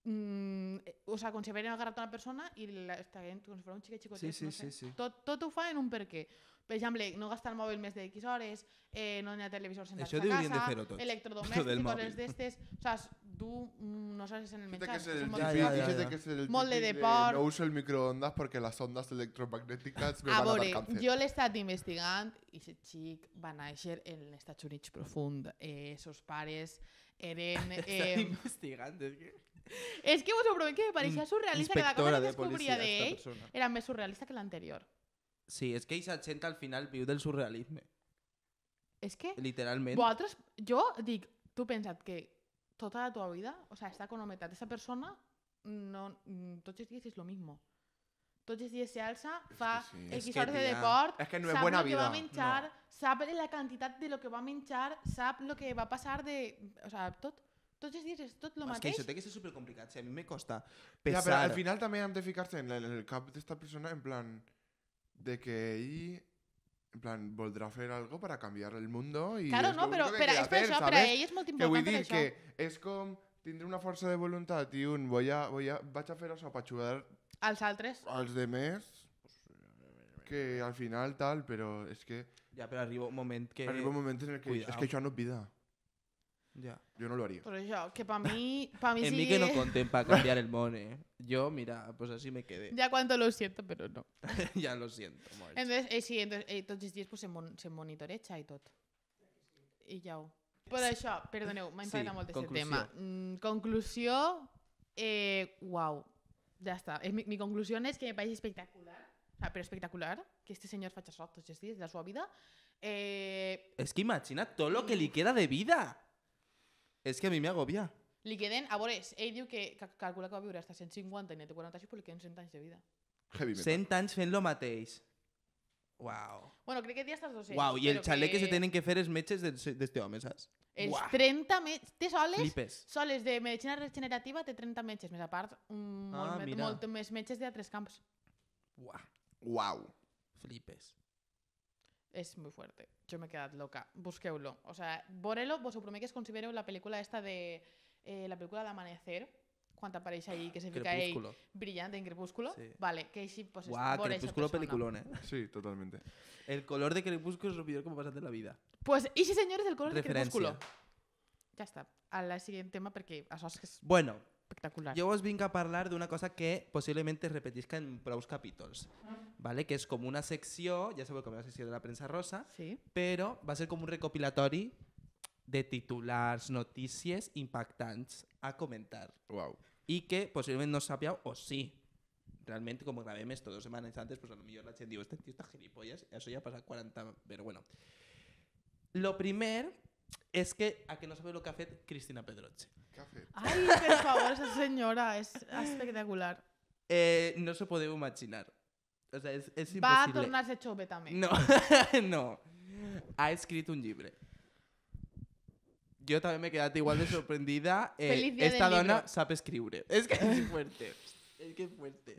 Mm, o sea, com si hagueren agarrat una persona i l'estaven com si fos un xiquet xicotet. Sí, sí, no sé. sí, sí. Tot, tot ho fa en un per què. Per exemple, no gastar el mòbil més de X hores, eh, no anar a televisor sentats a casa, de electrodomèstics, d'estes... O sea, du mm, no sabes en el menjar. Es un ja, ja, ja, ja. que és el Molt de deport. De, no uso el microondas perquè les ondes electromagnètiques me a ah, van veure, a dar càncer. Jo l'he estat investigant i aquest xic va néixer en el estado Units profund. Eh, sos pares eren... Eh, investigant, és que... És que vos ho que me pareixia mm, surrealista, que la cosa que descobria de d'ell persona. era més surrealista que l'anterior. Sí, és que aquesta gent al final viu del surrealisme. És que... Literalment. Vosaltres... Jo dic, tu pensat que tota la tua vida, o sea, està cronometrat. Esa persona, no, mm, tots els dies és lo mismo. Tots els dies se alça, fa sí, sí. X hores de deport, Es que no és buena vida. va menjar, no. sap la quantitat de lo que va menjar, sap lo que va passar de... O sea, tot tots els dies és tot el mateix. És que això té que ser supercomplicat, si a mi me costa pesar... Ja, però al final també hem de ficar-se en, en el cap d'esta persona en plan de que ell en plan, voldrà fer algo para cambiar el mundo i claro, no, però, però és per això, per a ell és molt important que vull dir això. que és com tindre una força de voluntat i un voy a, voy a, vaig a fer això per ajudar als altres als demés que al final tal, però és que... Ja, però arriba un moment que... Arriba un moment en el que Cuidao. és que això no és vida. Ya. Yo no lo haría. Por eso, que para mí, para mí En mí que no contempla cambiar el mone. Yo, mira, pues así me quedé. Ya cuánto lo siento, pero no. ya lo siento, Entonces, eh, sí, entonces, entonces eh, pues, se se monitorea y todo. Y ya. Por eso, això, perdoneu, m'ha impactat Sí, molt aquest tema. conclusión mm, conclusió, eh, ya está, mi, conclusión es que me parece espectacular, pero espectacular, que este señor faci això tots els dies de la vida. Eh, es que imagina todo lo que le queda de vida. És que a mi m'agobia. Li queden, a veure, ell diu que calcula que va viure fins 150 i n'hi té 40 anys, però li queden 100 anys de vida. 100 anys fent lo mateix. Wow. Bueno, crec que dia estàs 200. Wow, i el xalet que... que se tenen que fer els metges d'este home, saps? Els 30 metges... Té soles, Flipes. soles de medicina regenerativa, té 30 metges, més a part, un, ah, molt, mira. molt més metges de d'altres camps. Uah. Uau. Flipes. es muy fuerte. Yo me quedad loca. Busqué uno. O sea, Borelo, vos suprime que es considero la película esta de... Eh, la película de Amanecer, cuánta aparece allí que se fica brillante en Crepúsculo. Vale, que sí, pues Guau, Crepúsculo peliculón, ¿eh? Sí, totalmente. El color de Crepúsculo es lo peor como de la vida. Pues, y si, señores, el color de Crepúsculo. Ya está. Al siguiente tema, porque... Bueno, espectacular. yo os vengo a hablar de una cosa que posiblemente repetizca en prous capitals vale? que es como una ya ya sabéis es una sección de la prensa rosa, pero va a ser como un recopilatorio de titulares, noticias impactantes a comentar. Wow. y que posiblemente no sabía o sí, realmente como grabé esto dos semanas antes, pues a lo mejor la gente dijo, este tío está gilipollas, eso ya pasa 40... pero bueno. Lo primero es que a que no sabe lo que hace Cristina Pedroche. Ay, por favor, esa señora es espectacular. Eh, no se puede imaginar O sea, es, es imposible. Va a tornarse chope también. No, no. Ha escrito un libro. Yo también me quedé igual de sorprendida. Eh, esta dona sabe escribir. Es que es fuerte. Es que es fuerte.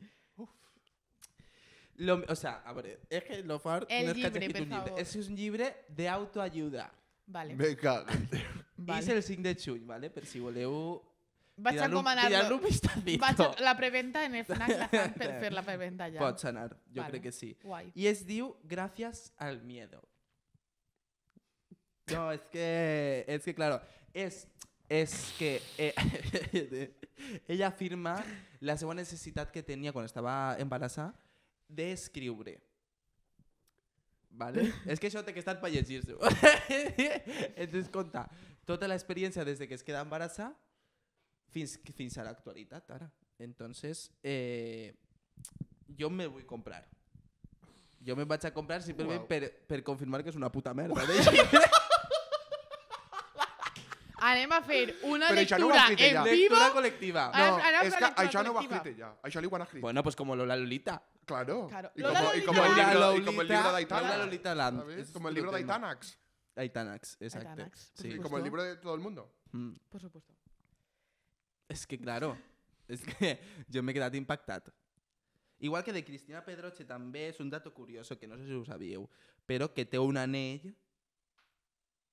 o sea, a ver, es que lo far El no es que haya escrito un libre. Es un libro de autoayuda. Vale. Me Vale. És el 5 de juny, vale? per si voleu vaig encomanar-lo. Vaig a la preventa en el FNAC la per fer la preventa ja. Pots anar, jo vale. crec que sí. Guai. I es diu Gràcies al miedo. No, és que... És que, claro, és, és que... Eh, ella afirma la seva necessitat que tenia quan estava embarassada d'escriure. De Vale? es que eso te que estar para llegir Entonces, conta toda la experiencia desde que es queda embarazada fins, fins a la actualidad, ara. Entonces, eh, yo me voy a comprar. Yo me voy a comprar simplemente wow. per, per confirmar que es una puta merda. anem a fer una lectura en vivo. Lectura colectiva. Ah, no, es que hay Aisha no va ya. hay Charlie igual Bueno, pues como Lola Lolita. Claro. Claro. Y como, el Lolita. libro, y como el libro de Lola Lolita Como el libro de Aitanax. Aitanax, exacto. Sí. Y como el libro de todo el mundo. Mm. Por supuesto. Es que claro, Es que me he quedado impactado. Igual que de Cristina Pedroche también. Es un dato curioso que no sé si lo sabía, Pero que tengo un ella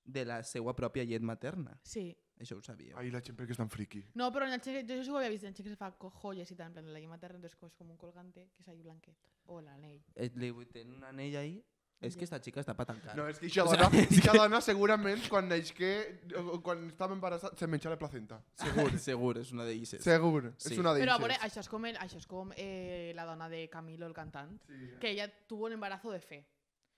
de la seva pròpia llet materna. Sí. Això ho sabia. Ai, la gent perquè és tan friqui. No, però la el jo això ho havia vist, en xec se fa joies i tal, en la llet materna, entonces és com un colgante que és ahí blanquet. O eh, l'anell. Li tenen un anell ahí és que esta xica està pa tancar. No, és que aquesta dona, o sea, dona segurament quan que, quan estava embarassada se menja la placenta. Segur. Segur, és una d'elles. Segur, sí. és una d'elles. Però a veure, això és com, el, això és com eh, la dona de Camilo, el cantant, sí. que ella tuvo un embarazo de fe.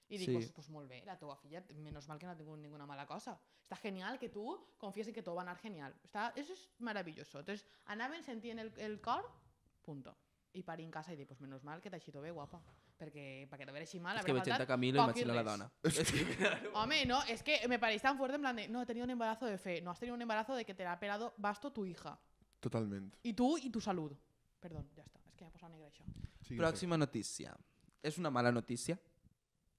Y digo, pues, pues molt la tuya, filla, menos mal que no ha ninguna mala cosa. Está genial que tú confíes en que todo va a andar genial. eso es maravilloso. Entonces, anaven, sentí el, el cor, punto. Y parí en casa y dije, pues menos mal que te t'ha eixit bé, guapa. que te veas així mal, És que veig faltat a Camilo me poc la dona. Hombre, no, es que me pareix tan fuerte en plan de, no, he tenido un embarazo de fe, no has tenido un embarazo de que te ha pelado basto tu hija. Totalmente. Y tú y tu salud. Perdón, ya está. Es que m'ha posat negra això. Sí, noticia. Es una mala noticia.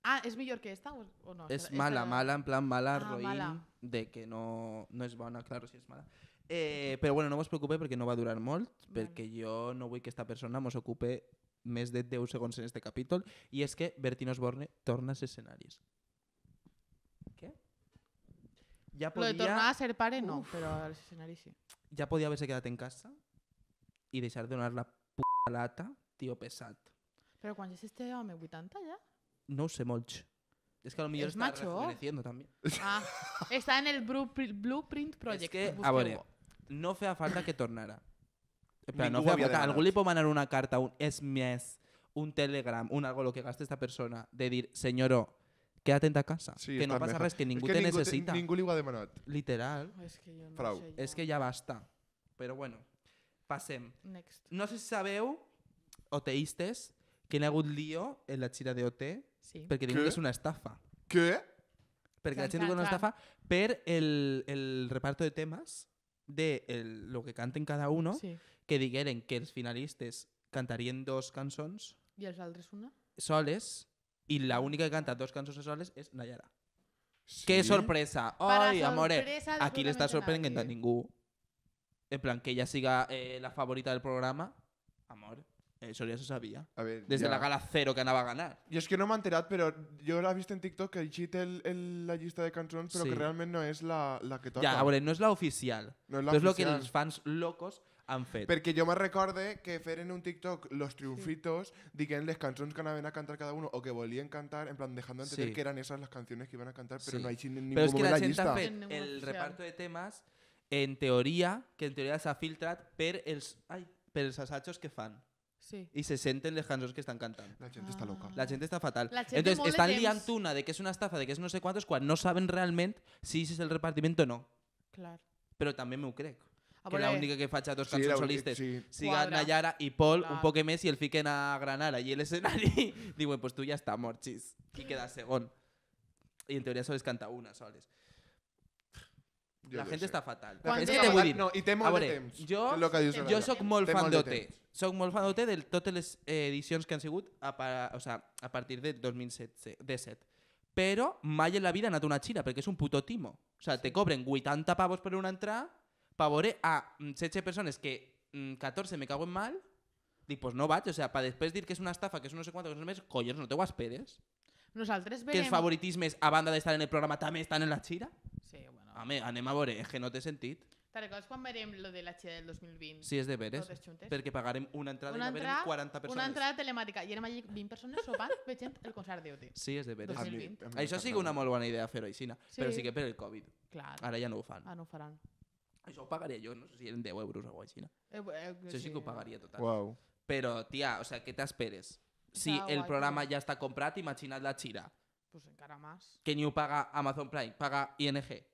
Ah, és millor que esta o, no? És mala, esta... mala, en plan mala, ah, roïn, mala. de que no, no és bona, claro, si és mala. Eh, però bueno, no vos preocupeu perquè no va durar molt, vale. perquè jo no vull que esta persona mos ocupe més de 10 segons en este capítol, i és que Bertino Osborne torna als escenaris. Què? Ja podia... Lo de tornar a ser pare no, Uf. però als escenaris sí. Ja podia haver-se quedat en casa i deixar de donar la p*** lata, tio pesat. Però quan és este home, 80 ja? no se molch. Es que a lo mejor está macho? también. Ah, está en el Blueprint Project. que, a ah, no fea falta que tornara. Espera, no fea falta. una carta, un SMS, un Telegram, un algo, lo que gaste esta persona, de decir señor quédate en ta casa, que no pasa que ningún te necesita ningún de Literal. Es que yo no que ya basta. pero bueno, pasemos Next. No sé si o teistes que en algún lío en la chira de OT Sí. Perquè diuen que és una estafa. Què? Perquè Clan, la gent diu que és una estafa per el, el reparto de temas de el, lo que canten cada uno, Sí. que digueren que els finalistes cantarien dos cançons I els altres una? soles i única que canta dos cançons soles és Nayara. Sí? ¡Qué sorpresa! Para ¡Ay, amore! Aquí le está absolutamente a nadie. ningú. En plan, que ella siga eh, la favorita del programa. Amor. Eso ya se sabía. A ver, desde ya. la gala cero que anava a ganar. Y es que no me m'he enterat, yo la he visto en TikTok que així el, el, la lista de cançons, pero sí. que realmente no es la, la que toca. Ya, a no es la oficial. No és la oficial. Però és que los fans locos han fet. Perquè jo me recorde que fer en un TikTok los triunfitos sí. dient les cançons que anaven a cantar cada uno o que volien cantar, en plan dejando entender sí. que eran esas las canciones que iban a cantar, pero sí. no hay sin ningún pero es que la, la gent llista. fet el reparto de temas en teoria, que en teoria s'ha filtrat per els, ai, per els assajos que fan. Sí. Y se senten los canciones que están cantando. La gente ah. está loca. La gente está fatal. Gente Entonces, están liando una de que es una estafa, de que es no sé cuántos, cuando no saben realmente si ese es el repartimiento o no. Claro. Pero también me creo. A ah, que la única que facha a dos sí, cançons solistes sí. siga Quadra. Nayara y Paul claro. un poco más y el fiquen a Granada el escenario. Digo, pues tú ya está, morchis. Y queda segón. Y en solo sols canta una, soles. la gente está fatal. Es que voy a decir. No, Y te de soy que dius que han sigut a, o sea, a partir de 2017. pero mai en la vida ha una chira porque es un puto timo. O sea, te cobren 80 pavos por una entrada, pavore a 7 mm, personas que 14 mm, me cago en mal, y pues no vaig, o sea, para después decir que es una estafa, que es no sé cuánto, que es no mes, no te vas pedes Nosaltres veiem... Que els favoritismes, a banda de estar en el programa, también están en la chira. Sí, bueno. Home, anem a veure, és que no té sentit. ¿Te recordes quan veremos lo de la xida del 2020? Sí, es de veres, Porque juntes. una entrada una i veremos 40 personas. Una entrada telemática. Y érem allí 20 o sopant veient el concert OT. Sí, es de veres. Eso 2020. sí que una muy buena idea fer-ho així, Pero Sí. que per el Covid. Claro. Ahora ya no ho Ah, no ho Eso Això yo, no sé si eran 10 euros o algo cosa així. Eh, eh, sí que pagaría total. Wow. Pero, tía, o sea, ¿qué te esperes? Si el programa ya está comprado, imagínate la chira. Pues encara más. Que New paga Amazon Prime, paga ING,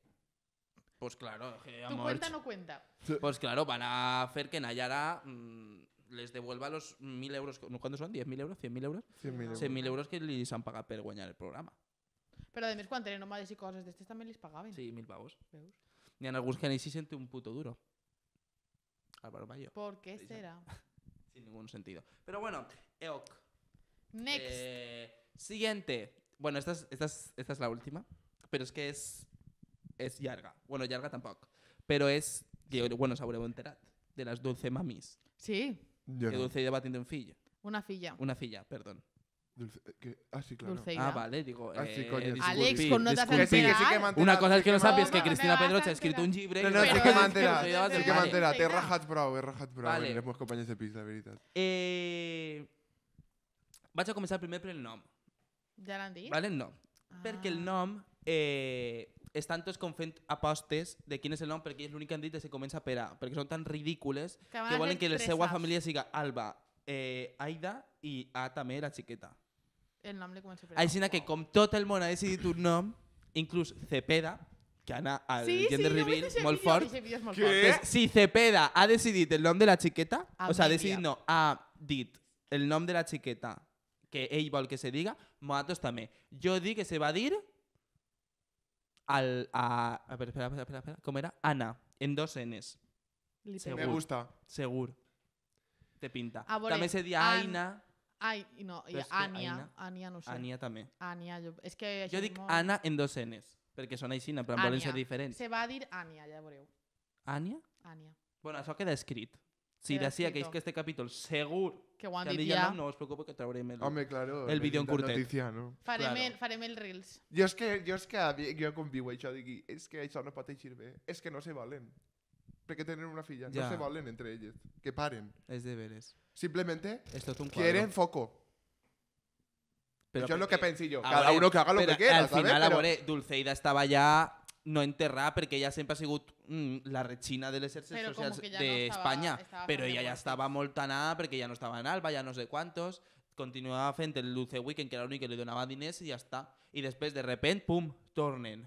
pues claro, que ¿Tu cuenta no cuenta? Pues claro, van a hacer que Nayara mm, les devuelva los mil euros. ¿Cuántos son? ¿10.000 euros? ¿100.000 euros? 100.000 euros. 100.000 euros que les han pagado per guañar el programa. Pero además cuando tenían y y cosas de también también les pagaban. Sí, mil pavos. Y en ha que ni si siente un puto duro. Álvaro Mayo. ¿Por qué será? Sin ningún sentido. Pero bueno, EOC. Next. Eh, siguiente. Bueno, esta es la última, pero es que es és llarga. Bueno, llarga tampoc. Però és... Que, bueno, s'haureu enterat de les 12 Mamis. Sí. Jo que no. Dulceida va tindre un fill. Una filla. Una filla, perdó. Dulce, eh, que, ah, sí, claro. Dulceida. Ah, vale, digo... Ah, sí, eh, coño, Alex, con no te has enterado. Sí, sí Una cosa és que no sàpies que Cristina Pedrocha ha escrit un llibre... No, no, sí que m'ha enterat, sí que m'ha enterat. He rajat prou, he rajat prou. Vale. Érem companyes de pis, la veritat. Eh... Vaig a començar primer pel nom. Ja l'han dit? Vale, no. Ah. Perquè el nom eh, és tantos com fent apostes de quin és el nom, perquè és l'únic que han dit des que comença per A, perquè són tan ridícules que, que volen que la seva família siga Alba, eh, Aida i A també, la xiqueta. El nom li comença per A. Així wow. que com tot el món ha decidit un nom, inclús Cepeda, que anar al sí, gender sí, reveal no molt fort. Molt si Cepeda ha decidit el nom de la xiqueta, a o sea, ha decidit, no, ha dit el nom de la xiqueta que ell vol que se diga, nosaltres també. Jo dic que se va dir al, a, a ver, espera, espera, espera, espera, ¿cómo era? Ana, en dos Ns. Segur. Me gusta. Seguro. Te pinta. Ah, también ese día Aina. Ay, no, y Ania. Ania no sé. Ània també. Ània, jo... És que Yo dic molt... Anna en dos Ns, perquè són així, pero volen ser diferents. Se va a dir Ania, ja veureu. ¿Ania? Ania. Bueno, això queda escrit. si decía que es que este capítulo, seguro... que, cuando han, no, os preocupéis, que te el, claro, el vídeo en curtet. Notícia, no? el, Reels. Yo es que, yo es que yo es això, Es que eso no para eixir es ¿eh? Es que no se valen. que tener una filla, no se valen entre ellos. que paren. Es deberes Simplemente quieren foco. Pero es lo que eh, pensé yo. cada uno que haga lo que quiera, Al final, ¿sabes? Dulceida estaba ya... no enterrar perquè ella sempre ha sigut mm, la retxina de les xarxes socials ja d'Espanya, de no però ella ja estava molt anada perquè ja no estava en Alba, ja no sé quantos, continuava fent el Luce Weekend, que era l'únic que li donava diners i ja està. I després, de repent, pum, tornen.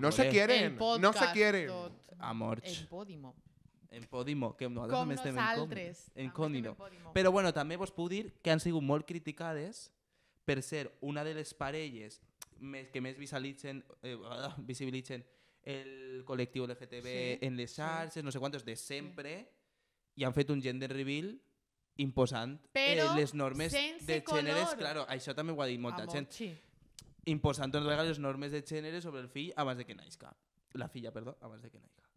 no se quieren, no se quieren. A morts. En Podimo. En Podimo, que nosaltres Com també estem nosaltres, en, com, en, en Però bueno, també vos puc dir que han sigut molt criticades per ser una de les parelles més, que més visualitzen, eh, visibilitzen el col·lectiu LGTB sí, en les xarxes, sí. no sé quantos, de sempre, sí. i han fet un gender reveal imposant Però eh, les normes de gèneres. Claro, això també ho ha dit molta Amor, gent. Sí. Imposant les normes de gènere sobre el fill abans de que naixca. La filla, perdó, abans de que naixca.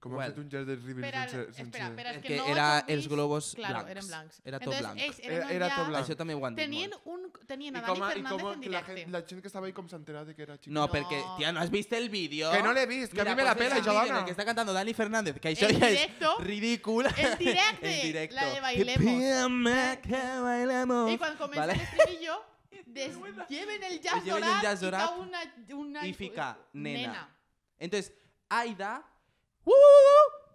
¿Cómo well. un jazz de Ribbons espera, sense... Espera, espera, que, que no era els globos blancos. blancs. Eren blancs. Era todo blanco. era, todo blanco. tot también Això també ho han dit tenien molt. Un, tenien a Dani Fernández com, en directe. La gent, la gent que estaba ahí com enteraba de que era chica. No, porque... Tía, no has visto el vídeo? Que no l'he vist, que Mira, a mi me la pela, jo, dona. Que està cantant Dani Fernández, que això el ja directo, és ridícul. En directe, en directo. la de Bailemos. Y cuando bailemos. I quan lleven el jazz dorat, lleven el jazz una, una, i fica nena. Entonces, Aida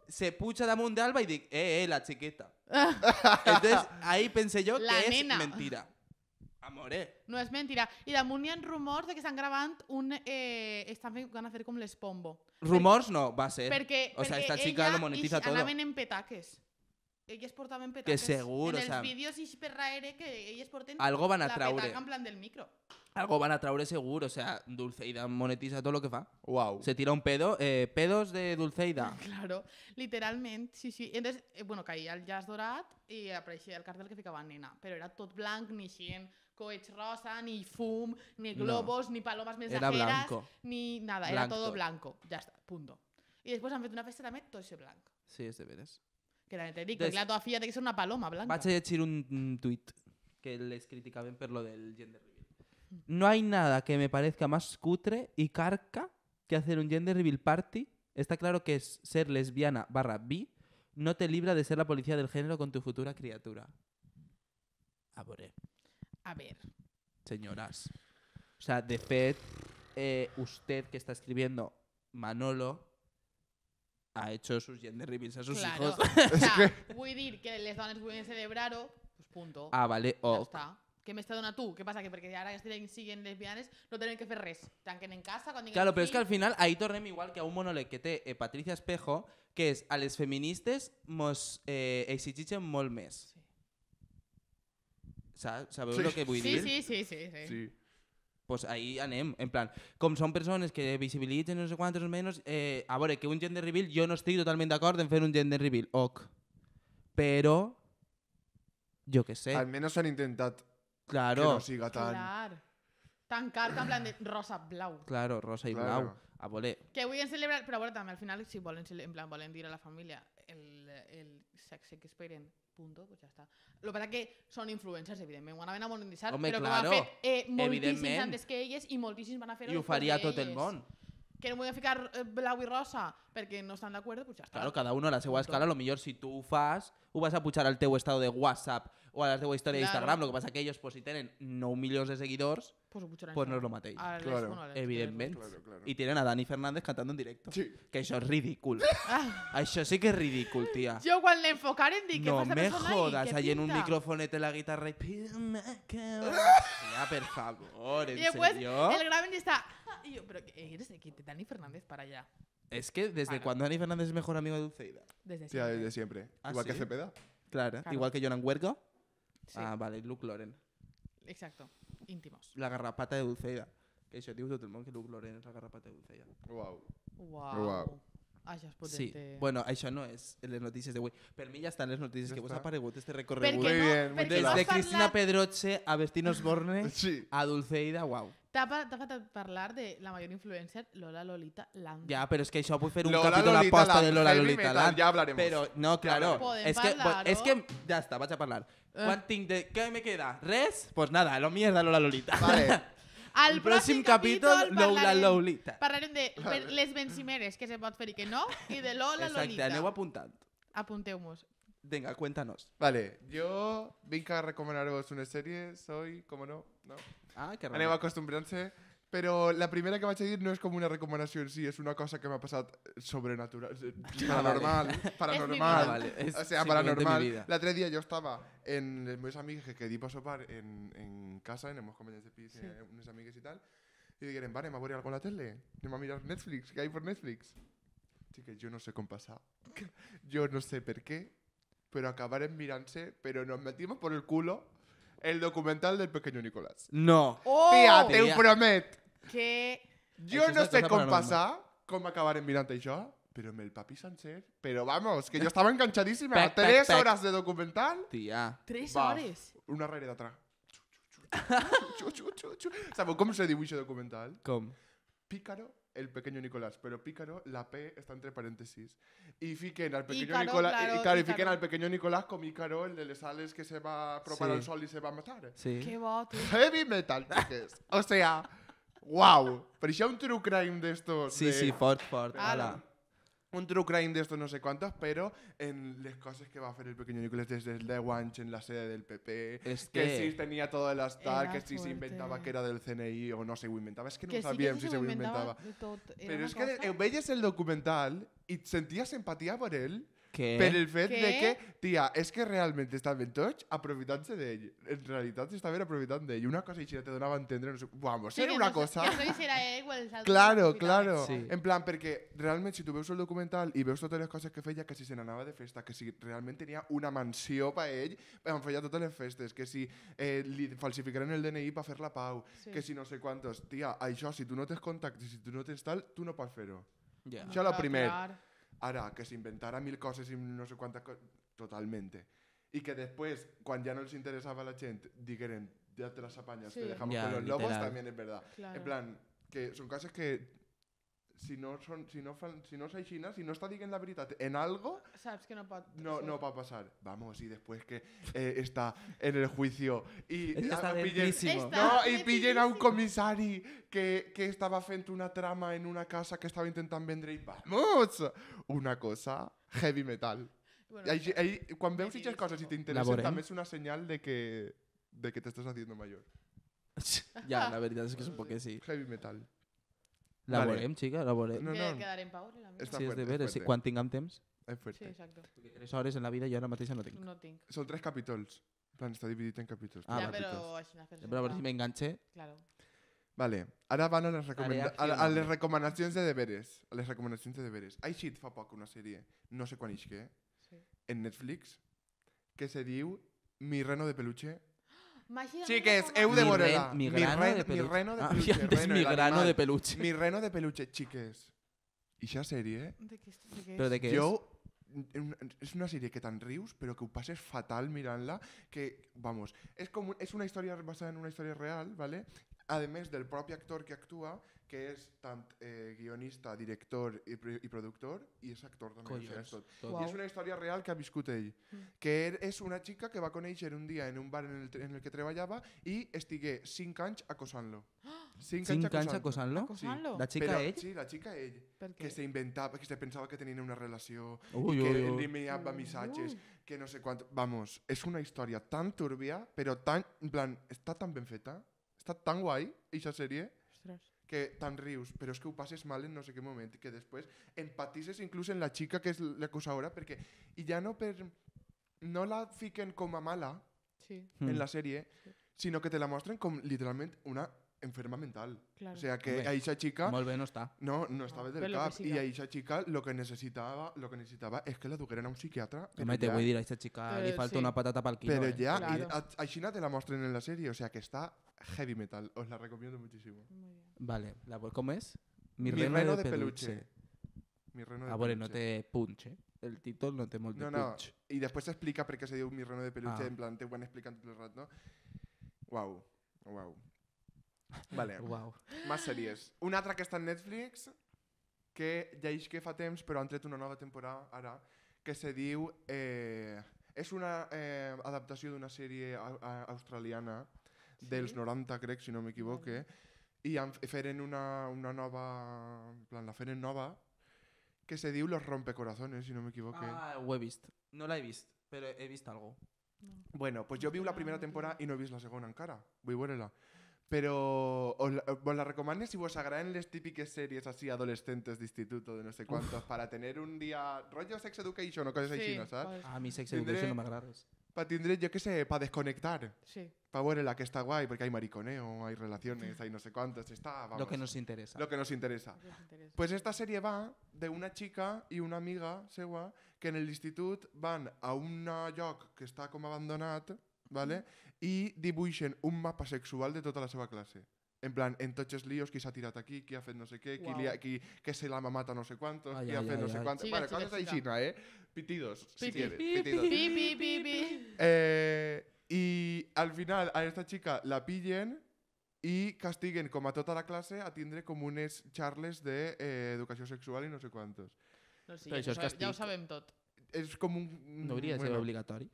se pucha la de Alba y dice, eh, eh, la chiquita. Entonces ahí pensé yo que es mentira. Amoré. No es mentira. Y la ni han de que están grabando un... Eh, van a hacer como les pombo. Rumors no, va a ser. o sea, esta chica lo monetiza todo. en petaques ellos portaban seguro, en los vídeos que algo van a traure. del micro. Algo van a traure seguro, o sea, Dulceida monetiza todo lo que fa. Wow. Se tira un pedo, eh, pedos de Dulceida. Claro, literalmente sí, sí. Entonces, eh, bueno, caía al jazz dorat Y aparecía el cartel que ficava nena, Pero era todo blanc, ni sin coach rosa, ni fum, ni globos, ni palomas mensajeras, era blanco. ni nada, era todo blanco. ya está punto. y después han una festa también todo ese blanco Sí, es de veras que la la teva filla que ser una paloma blanca. Vaig a echar un tuit que les criticaba per lo del gender reveal. No hay nada que me parezca más cutre y carca que hacer un gender reveal party. Está claro que es ser lesbiana barra bi no te libra de ser la policía del género con tu futura criatura. A ver. A ver. Señoras. O sea, de fet, eh, usted que está escribiendo Manolo ha hecho sus gender reveals a sus hijos. o sea, a que les dan el celebrar pues punto. Ah, vale, o... ¿Qué me me tú? ¿Qué tú? ¿Qué pasa? Que porque ahora que siguen siguen lesbianes no tienen que hacer res. Tanquen en casa... claro, pero es que al final ahí tornem igual que a un monolequete le eh, Patricia Espejo, que es a los feministas mos eh, exigixen molmes. que voy a decir? sí, sí. sí. sí. pues ahí anem. En plan, com són persones que visibilitzen no sé o menys, eh, a veure, que un gender reveal, jo no estic totalment d'acord en fer un gender reveal, ok. Però, jo que sé. Almenys han intentat claro. que no siga tan... Clar. Tan carta, en plan de rosa, blau. Claro, rosa i claro. blau. A voler. Que vull celebrar, però a veure, també al final, si volen, en plan, volen dir a la família el, el sexe que esperen punto, pues ya está. Lo que es que son influencers, evidentment, ho venir a monetitzar, Home, però claro, com ha fet eh, moltíssims antes que elles i moltíssims van a fer-ho I ho faria tot el món. Eh, que no m'ho a ficar blau i rosa perquè no estan d'acord, pues ja està. Claro, cada uno a la seva escala, lo millor si tu ho fas, ho vas a pujar al teu estado de WhatsApp o a la teva història claro. Instagram, lo que pasa que ellos, pues, si tenen 9 milions de seguidors, Pues, no lo matéis. claro. evidentemente, Y tienen a Dani Fernández cantando en directo. Que eso es ridículo. Ah. Ah, eso sí que es ridículo, tía. Yo cuando le enfocar en No me jodas, ahí, en un microfonete la guitarra y... ya, por favor, y el está... pero Dani Fernández para allá. Es que, ¿desde cuando Dani Fernández es mejor amigo de Dulceida? Desde siempre. Ah, igual que Cepeda. Claro, igual que Jonan Huerga. Ah, vale, Luke Loren. Exacto, íntimos. La garrapata de Dulceida. Que eso, diu todo el mundo que Luc Lorena es la garrapata de Dulceida. Wow. Wow. Wow. Això potente. Sí. Bueno, eso no es. les de d'avui. Pero mí ya están las noticias noticias que vos ha este recorregut. Perquè no, de Cristina Pedroche a Bertín Osborne a Dulceida, Wow. Tapa, tapa, para hablar de la mayor influencer, Lola Lolita Land. Ya, pero es que això a hacer un capítulo aposta de Lola Lolita Land. ja hablaremos. Pero, no, claro. es que, ya que, ya está, vaig a hablar. Eh. ¿qué me queda? Res? Pues nada, lo mierda Lola Lolita. Vale. Al próximo capítulo Lola Lolita. Parlarem de les vencimeres que se puede fer y que no, y de Lola Lolita. Lolita. aneu apuntant. apuntando Apuntemos. Venga, cuéntanos. Vale, yo vinc a recomendaros una serie, soy, como no, no. Ah, que raro. Aneu acostumbrant-se. Però la primera que va a dir no es como una recomendación, sí, es una cosa que me ha pasado sobrenatural, eh, ah, paranormal, paranormal, vale. o sea, paranormal. La otro día yo estaba en los amigos que di para sopar en, en casa, en el compañeros de pis, sí. eh, unos amigos y tal, y dijeron, vale, me voy a la tele, me voy a mirar Netflix, ¿qué hay por Netflix? Así que yo no sé con pasado, yo no sé por qué, pero en mirarse, pero nos metimos por el culo el documental del pequeño Nicolás. No. Oh, te lo prometo. Que yo no sé cómo pasar, cómo acabar en Mirante y yo, pero en el Papi Sánchez. Pero vamos, que yo estaba enganchadísima. tres horas de documental. Tía. Tres horas. Una rareza de atrás. ¿Sabes cómo se dibuja el documental? ¿Cómo? Pícaro el pequeño Nicolás, pero Pícaro, la P está entre paréntesis. Y fiquen al pequeño Nicolás, y pequeño Nicolás con Ícaro, el de les sales que se va a probar al sol y se va a matar. Sí. Qué voto. Heavy metal, es? O sea, wow. Pero ya un true crime de estos. Sí, sí, fort, fort. Ala un true crime de estos no sé cuántos, pero en las cosas que va a hacer el pequeño Nicolás desde el en la sede del PP, es que, si sí tenía todo el astar, que sí se inventaba que era del CNI o no se inventaba, es que no sabía si se, inventaba. Pero es que veías el documental y sentías empatía por él Què? Per el fet Què? de que, tia, és que realment estaven tots aprofitant-se d'ell. En realitat estaven aprofitant d'ell. Una cosa així te donava a entendre, no sé, vamos, sí, era una no, cosa... sé no era ell o els altres. Claro, claro. Sí. En plan, perquè realment si tu veus el documental i veus totes les coses que feia, que si se n'anava de festa, que si realment tenia una mansió per ell, em feia totes les festes, que si eh, li falsificaren el DNI per fer la pau, sí. que si no sé quantos. Tia, això, si tu no tens contacte, si tu no tens tal, tu no pots fer-ho. Yeah. Això és el primer. Clar. ahora que se inventara mil cosas y no sé cuántas cosas. Totalmente. Y que después, cuando ya no les interesaba a la gente, digeren ya te las apañas, que dejamos los lobos, también es verdad. En plan, que son cosas que si no, soy si no, si no está si no está la verdad en algo... no va No, va no pasar. Vamos, y después que eh, está en el juicio y, está pillen, y pillen a un comisario que, estaba haciendo una trama en una casa que estaba intentando vender y vamos! Una cosa heavy metal. Cuando ahí, ahí, cosas y te y también es una señal de que, de que te estás haciendo mayor. ya, la verdad es que es un poco Heavy metal. La vale. veurem, xica, la veurem. No, no. Quedaré en pau. La mira. Està si és de veres, si, quan tinguem temps. És fuerte. Sí, exacte. Perquè tres hores en la vida jo ara mateix no tinc. No tinc. Són tres capítols. plan, està dividit en capítols. Ah, ja, però, però, però a veure si m'enganxe. Claro. Vale, ara van a les, a, a les recomanacions de deberes. A les recomanacions de deberes. Ha eixit fa poc una sèrie, no sé quan eix que, sí. en Netflix, que se diu Mi reno de peluche Màgia Sí, que heu de Mi veure mi, mi grano de peluche. reno de ah, peluche. Ah, és reno, mi grano de peluche. Mi reno de peluche, xiques. I xa sèrie, eh? De què és? De què Però de què és? jo, és una sèrie que tan rius, però que ho passes fatal mirant-la, que, vamos, és, com, és una història basada en una història real, ¿vale? a més del propi actor que actua, que és tant eh, guionista, director i, i productor, i és actor també. Collons, tot. tot. I és una història real que ha viscut ell, mm. que er, és una xica que va conèixer un dia en un bar en el, en el que treballava i estigué 5 anys acosant-lo. 5 anys, anys acosant-lo? Sí. La xica Però, ell? Sí, la xica ell. Que se inventava, que se pensava que tenien una relació, ui, i que ui, li enviava missatges, ui. que no sé quant... Vamos, és una història tan turbia, però tan... En plan, està tan ben feta, està tan guai, aquesta sèrie. Ostres que tan rius, però és que ho passes mal en no sé què moment, que després empatises inclús en la xica que és l'acusadora, perquè i ja no per... no la fiquen com a mala sí. Mm. en la sèrie, sí. sinó que te la mostren com literalment una enferma mental. Claro. O sea, que bé. aquesta xica... Molt bé no està. No, no estava ah, del cap. I aquesta xica lo que necessitava lo que necessitava és que la dugueren a un psiquiatra. Home, ja... te vull dir, a aquesta xica però, li eh, falta sí. una patata pel quilo. Però eh? ja, claro. i, a, així no te la mostren en la sèrie. O sea, que està heavy metal. Os la recomiendo muchísimo. Muy bien. Vale, la, ¿cómo es? Mi, Mi reno, reno, de, de peluche. peluche. Mi reno de ah, peluche. no te punche. El títol no te molt no, no. punch. después se explica per què se diu Mi reno de peluche, ah. en plan, te van explicando todo tot el rat, no? Wow. Wow. Vale. wow. Más series. Una altra que està en Netflix, que ya es que fa temps, però han tret una nova temporada ara, que se diu... Eh, és una eh, adaptació d'una sèrie eh, australiana los 90, creo, si no me m'equivoque, Y em feren una, una nova... En plan, la feren nova, que se diu Los rompecorazones, si no me equivoco. Ah, ho he visto. Pues no he visto, pero he visto algo. Bueno, pues yo vi la primera temporada y no he visto la en cara Voy buena la Pero os la, os y si vos agraden las típicas series así adolescentes de instituto, de no sé cuántos, para tener un día rollo Sex Education o cosas así, ¿sabes? Pues. Ah, a mí Sex Education no me agrada para yo qué sé, para desconectar. Sí. Para bueno, la que está guay, porque hay mariconeo, hay relaciones, hay no sé cuántos, está... lo que nos interesa. Lo que nos interesa. Pues esta serie va de una chica y una amiga, Sewa, que en el instituto van a un lloc que está como abandonat, ¿vale? Y dibujen un mapa sexual de toda la seva clase en plan, en tots els líos, qui s'ha tirat aquí, qui ha fet no sé què, wow. qui, li ha, qui, que se l'ha mamat a no sé quantos, ai, qui ai, ha fet ai, no sé quantos... vale, xica, coses així, eh? Pitidos, pi, si quieres. Pi, pitidos. Pi, pi, pi, pi. Eh, I al final a esta chica la pillen i castiguen com a tota la classe a tindre com unes xarles d'educació de, eh, sexual i no sé quantos. No, sí, Però això és castig. Ja ho sabem tot. És com un... No hauria de ser obligatori?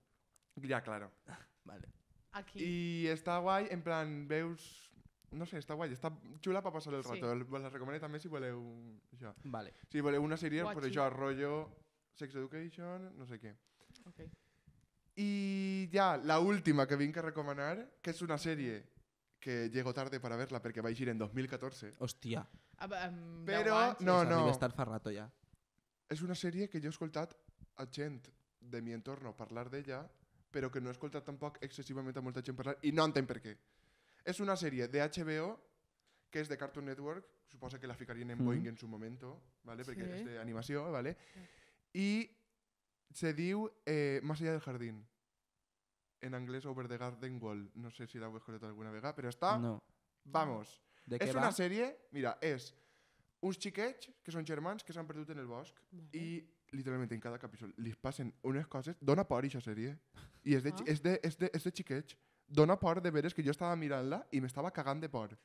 Ja, claro. vale. Aquí. I està guai, en plan, veus no sé, està guai, està xula per passar el sí. rato. la recomano també si voleu això. Vale. Si voleu una sèrie, pues això, rotllo Sex Education, no sé què. Okay. I ja, la última que vinc a recomanar, que és una sèrie que llego tarde para verla perquè vaig ir en 2014. Hòstia. Ah, però, no, no. Arriba estar fa rato ja. És una sèrie que jo he escoltat a gent de mi entorno parlar d'ella però que no he escoltat tampoc excessivament a molta gent parlar i no entenc per què. Es una serie de HBO que es de Cartoon Network. Supongo que la ficarían en Boeing en su momento, ¿vale? Porque es de animación, ¿vale? Y se dio eh, Más allá del jardín. En inglés, Over the Garden Wall. No sé si la voy a alguna vega, pero está... No. Vamos. es una serie... Mira, es... Un xiquets que son germans que se han perdido en el bosque. Y literalmente en cada capítulo les pasen unas cosas... Dona por, serie y y de, ah. es de, es de, es de dona por de veres que yo estaba mirándola y me estaba cagando de por.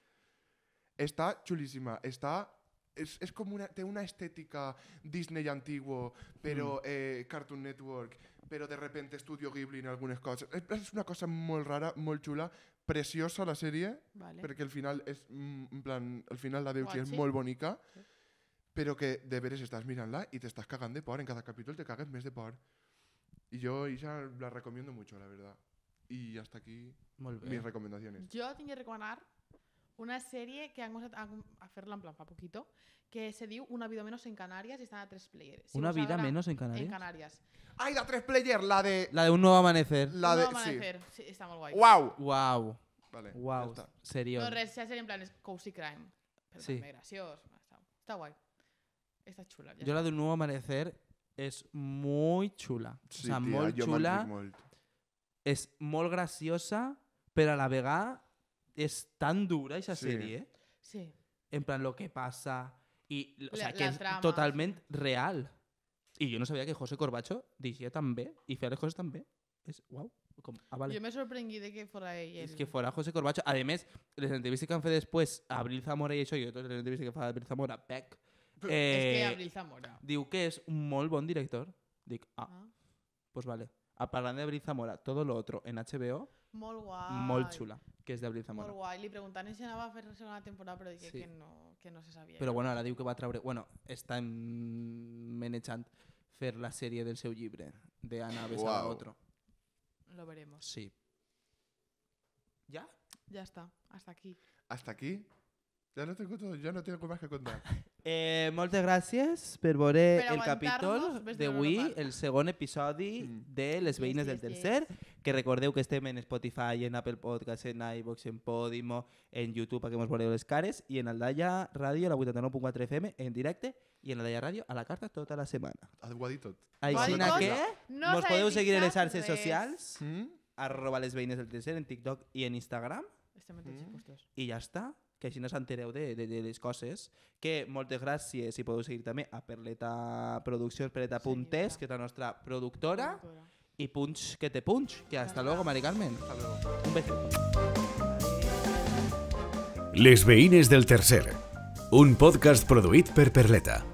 está chulísima está es es una, estética una estética Disney antiguo, pero mm. eh, Cartoon Network, pero de repente Studio Ghibli en algunas cosas es una cosa muy rara, muy chula preciosa la serie pero que al final es mm, plan, al final la de Uchi es muy bonita pero que de veres estás mirándola y te estás cagando de por, en cada capítulo te cagas mes de por. y yo ya la recomiendo mucho, la verdad y hasta aquí mis recomendaciones. yo tengo que recomendar una serie que vamos a, hacerla en plan para poquito, que se dio Una vida menos en Canarias y están a tres players ¿Una vida menos en Canarias? En Canarias. ¡Ay, la tres player! La de. La de un nuevo amanecer. La de. Sí. está muy guay guau ¡Wow! Wow. Vale. Serio. No, en plan Cozy Crime. Sí. está guay está chula Yo la de un nuevo amanecer es muy chula. o sea, muy chula. és molt graciosa, però a la vegada és tan dura, aquesta sí. sèrie. Sí. En plan, lo que passa... I, o sea, que és trama. totalment real. I jo no sabia que José Corbacho dirigia tan bé i feia les coses tan bé. És guau. Com, ah, vale. Jo me sorprendí de que fora ell. És que fora José Corbacho. A més, les entrevistes que han fet després a Abril Zamora i això, i totes les entrevistes que fa Abril Zamora, pec, eh, és que eh, Abril Zamora. Diu que és un molt bon director. Dic, ah, ah. pues vale. Apagada de Abril Zamora, todo lo otro en HBO. mol guay mol chula que de de Zamora. mol guay le preguntan si va a hacer una temporada, pero dije que, no, que no se sabía pero bueno, ahora digo que va a traer Bueno, está en Menechant hacer la serie del seu libre de Ana Besada a Otro. Lo veremos. Sí. ¿Ya? Ya está. Hasta aquí. ¿Hasta aquí? Ya no tengo, todo, ya no tengo más que contar. Eh, moltes gràcies per veure el capítol d'avui, el segon episodi mm. de Les veïnes sí, del tercer, sí. que recordeu que estem en Spotify, en Apple Podcasts, en iVox, en Podimo, en YouTube, perquè ens veureu les cares, i en Aldaya Ràdio, la 89.4 FM, en directe, i en Aldaya Ràdio, a la carta tota la setmana. Ho ha dit tot. Així que no mos podeu seguir en les xarxes socials, mm? arroba les veïnes del tercer, en TikTok i en Instagram. Estem en tots mm. I ja està que així no s'entereu de, de, de les coses, que moltes gràcies i podeu seguir també a Perleta Produccions, Puntes, sí, que és la nostra productora, productora. i punts que te punts, que hasta luego, Mari Carmen. Hasta luego. Un beso. Les veïnes del tercer, un podcast produït per Perleta.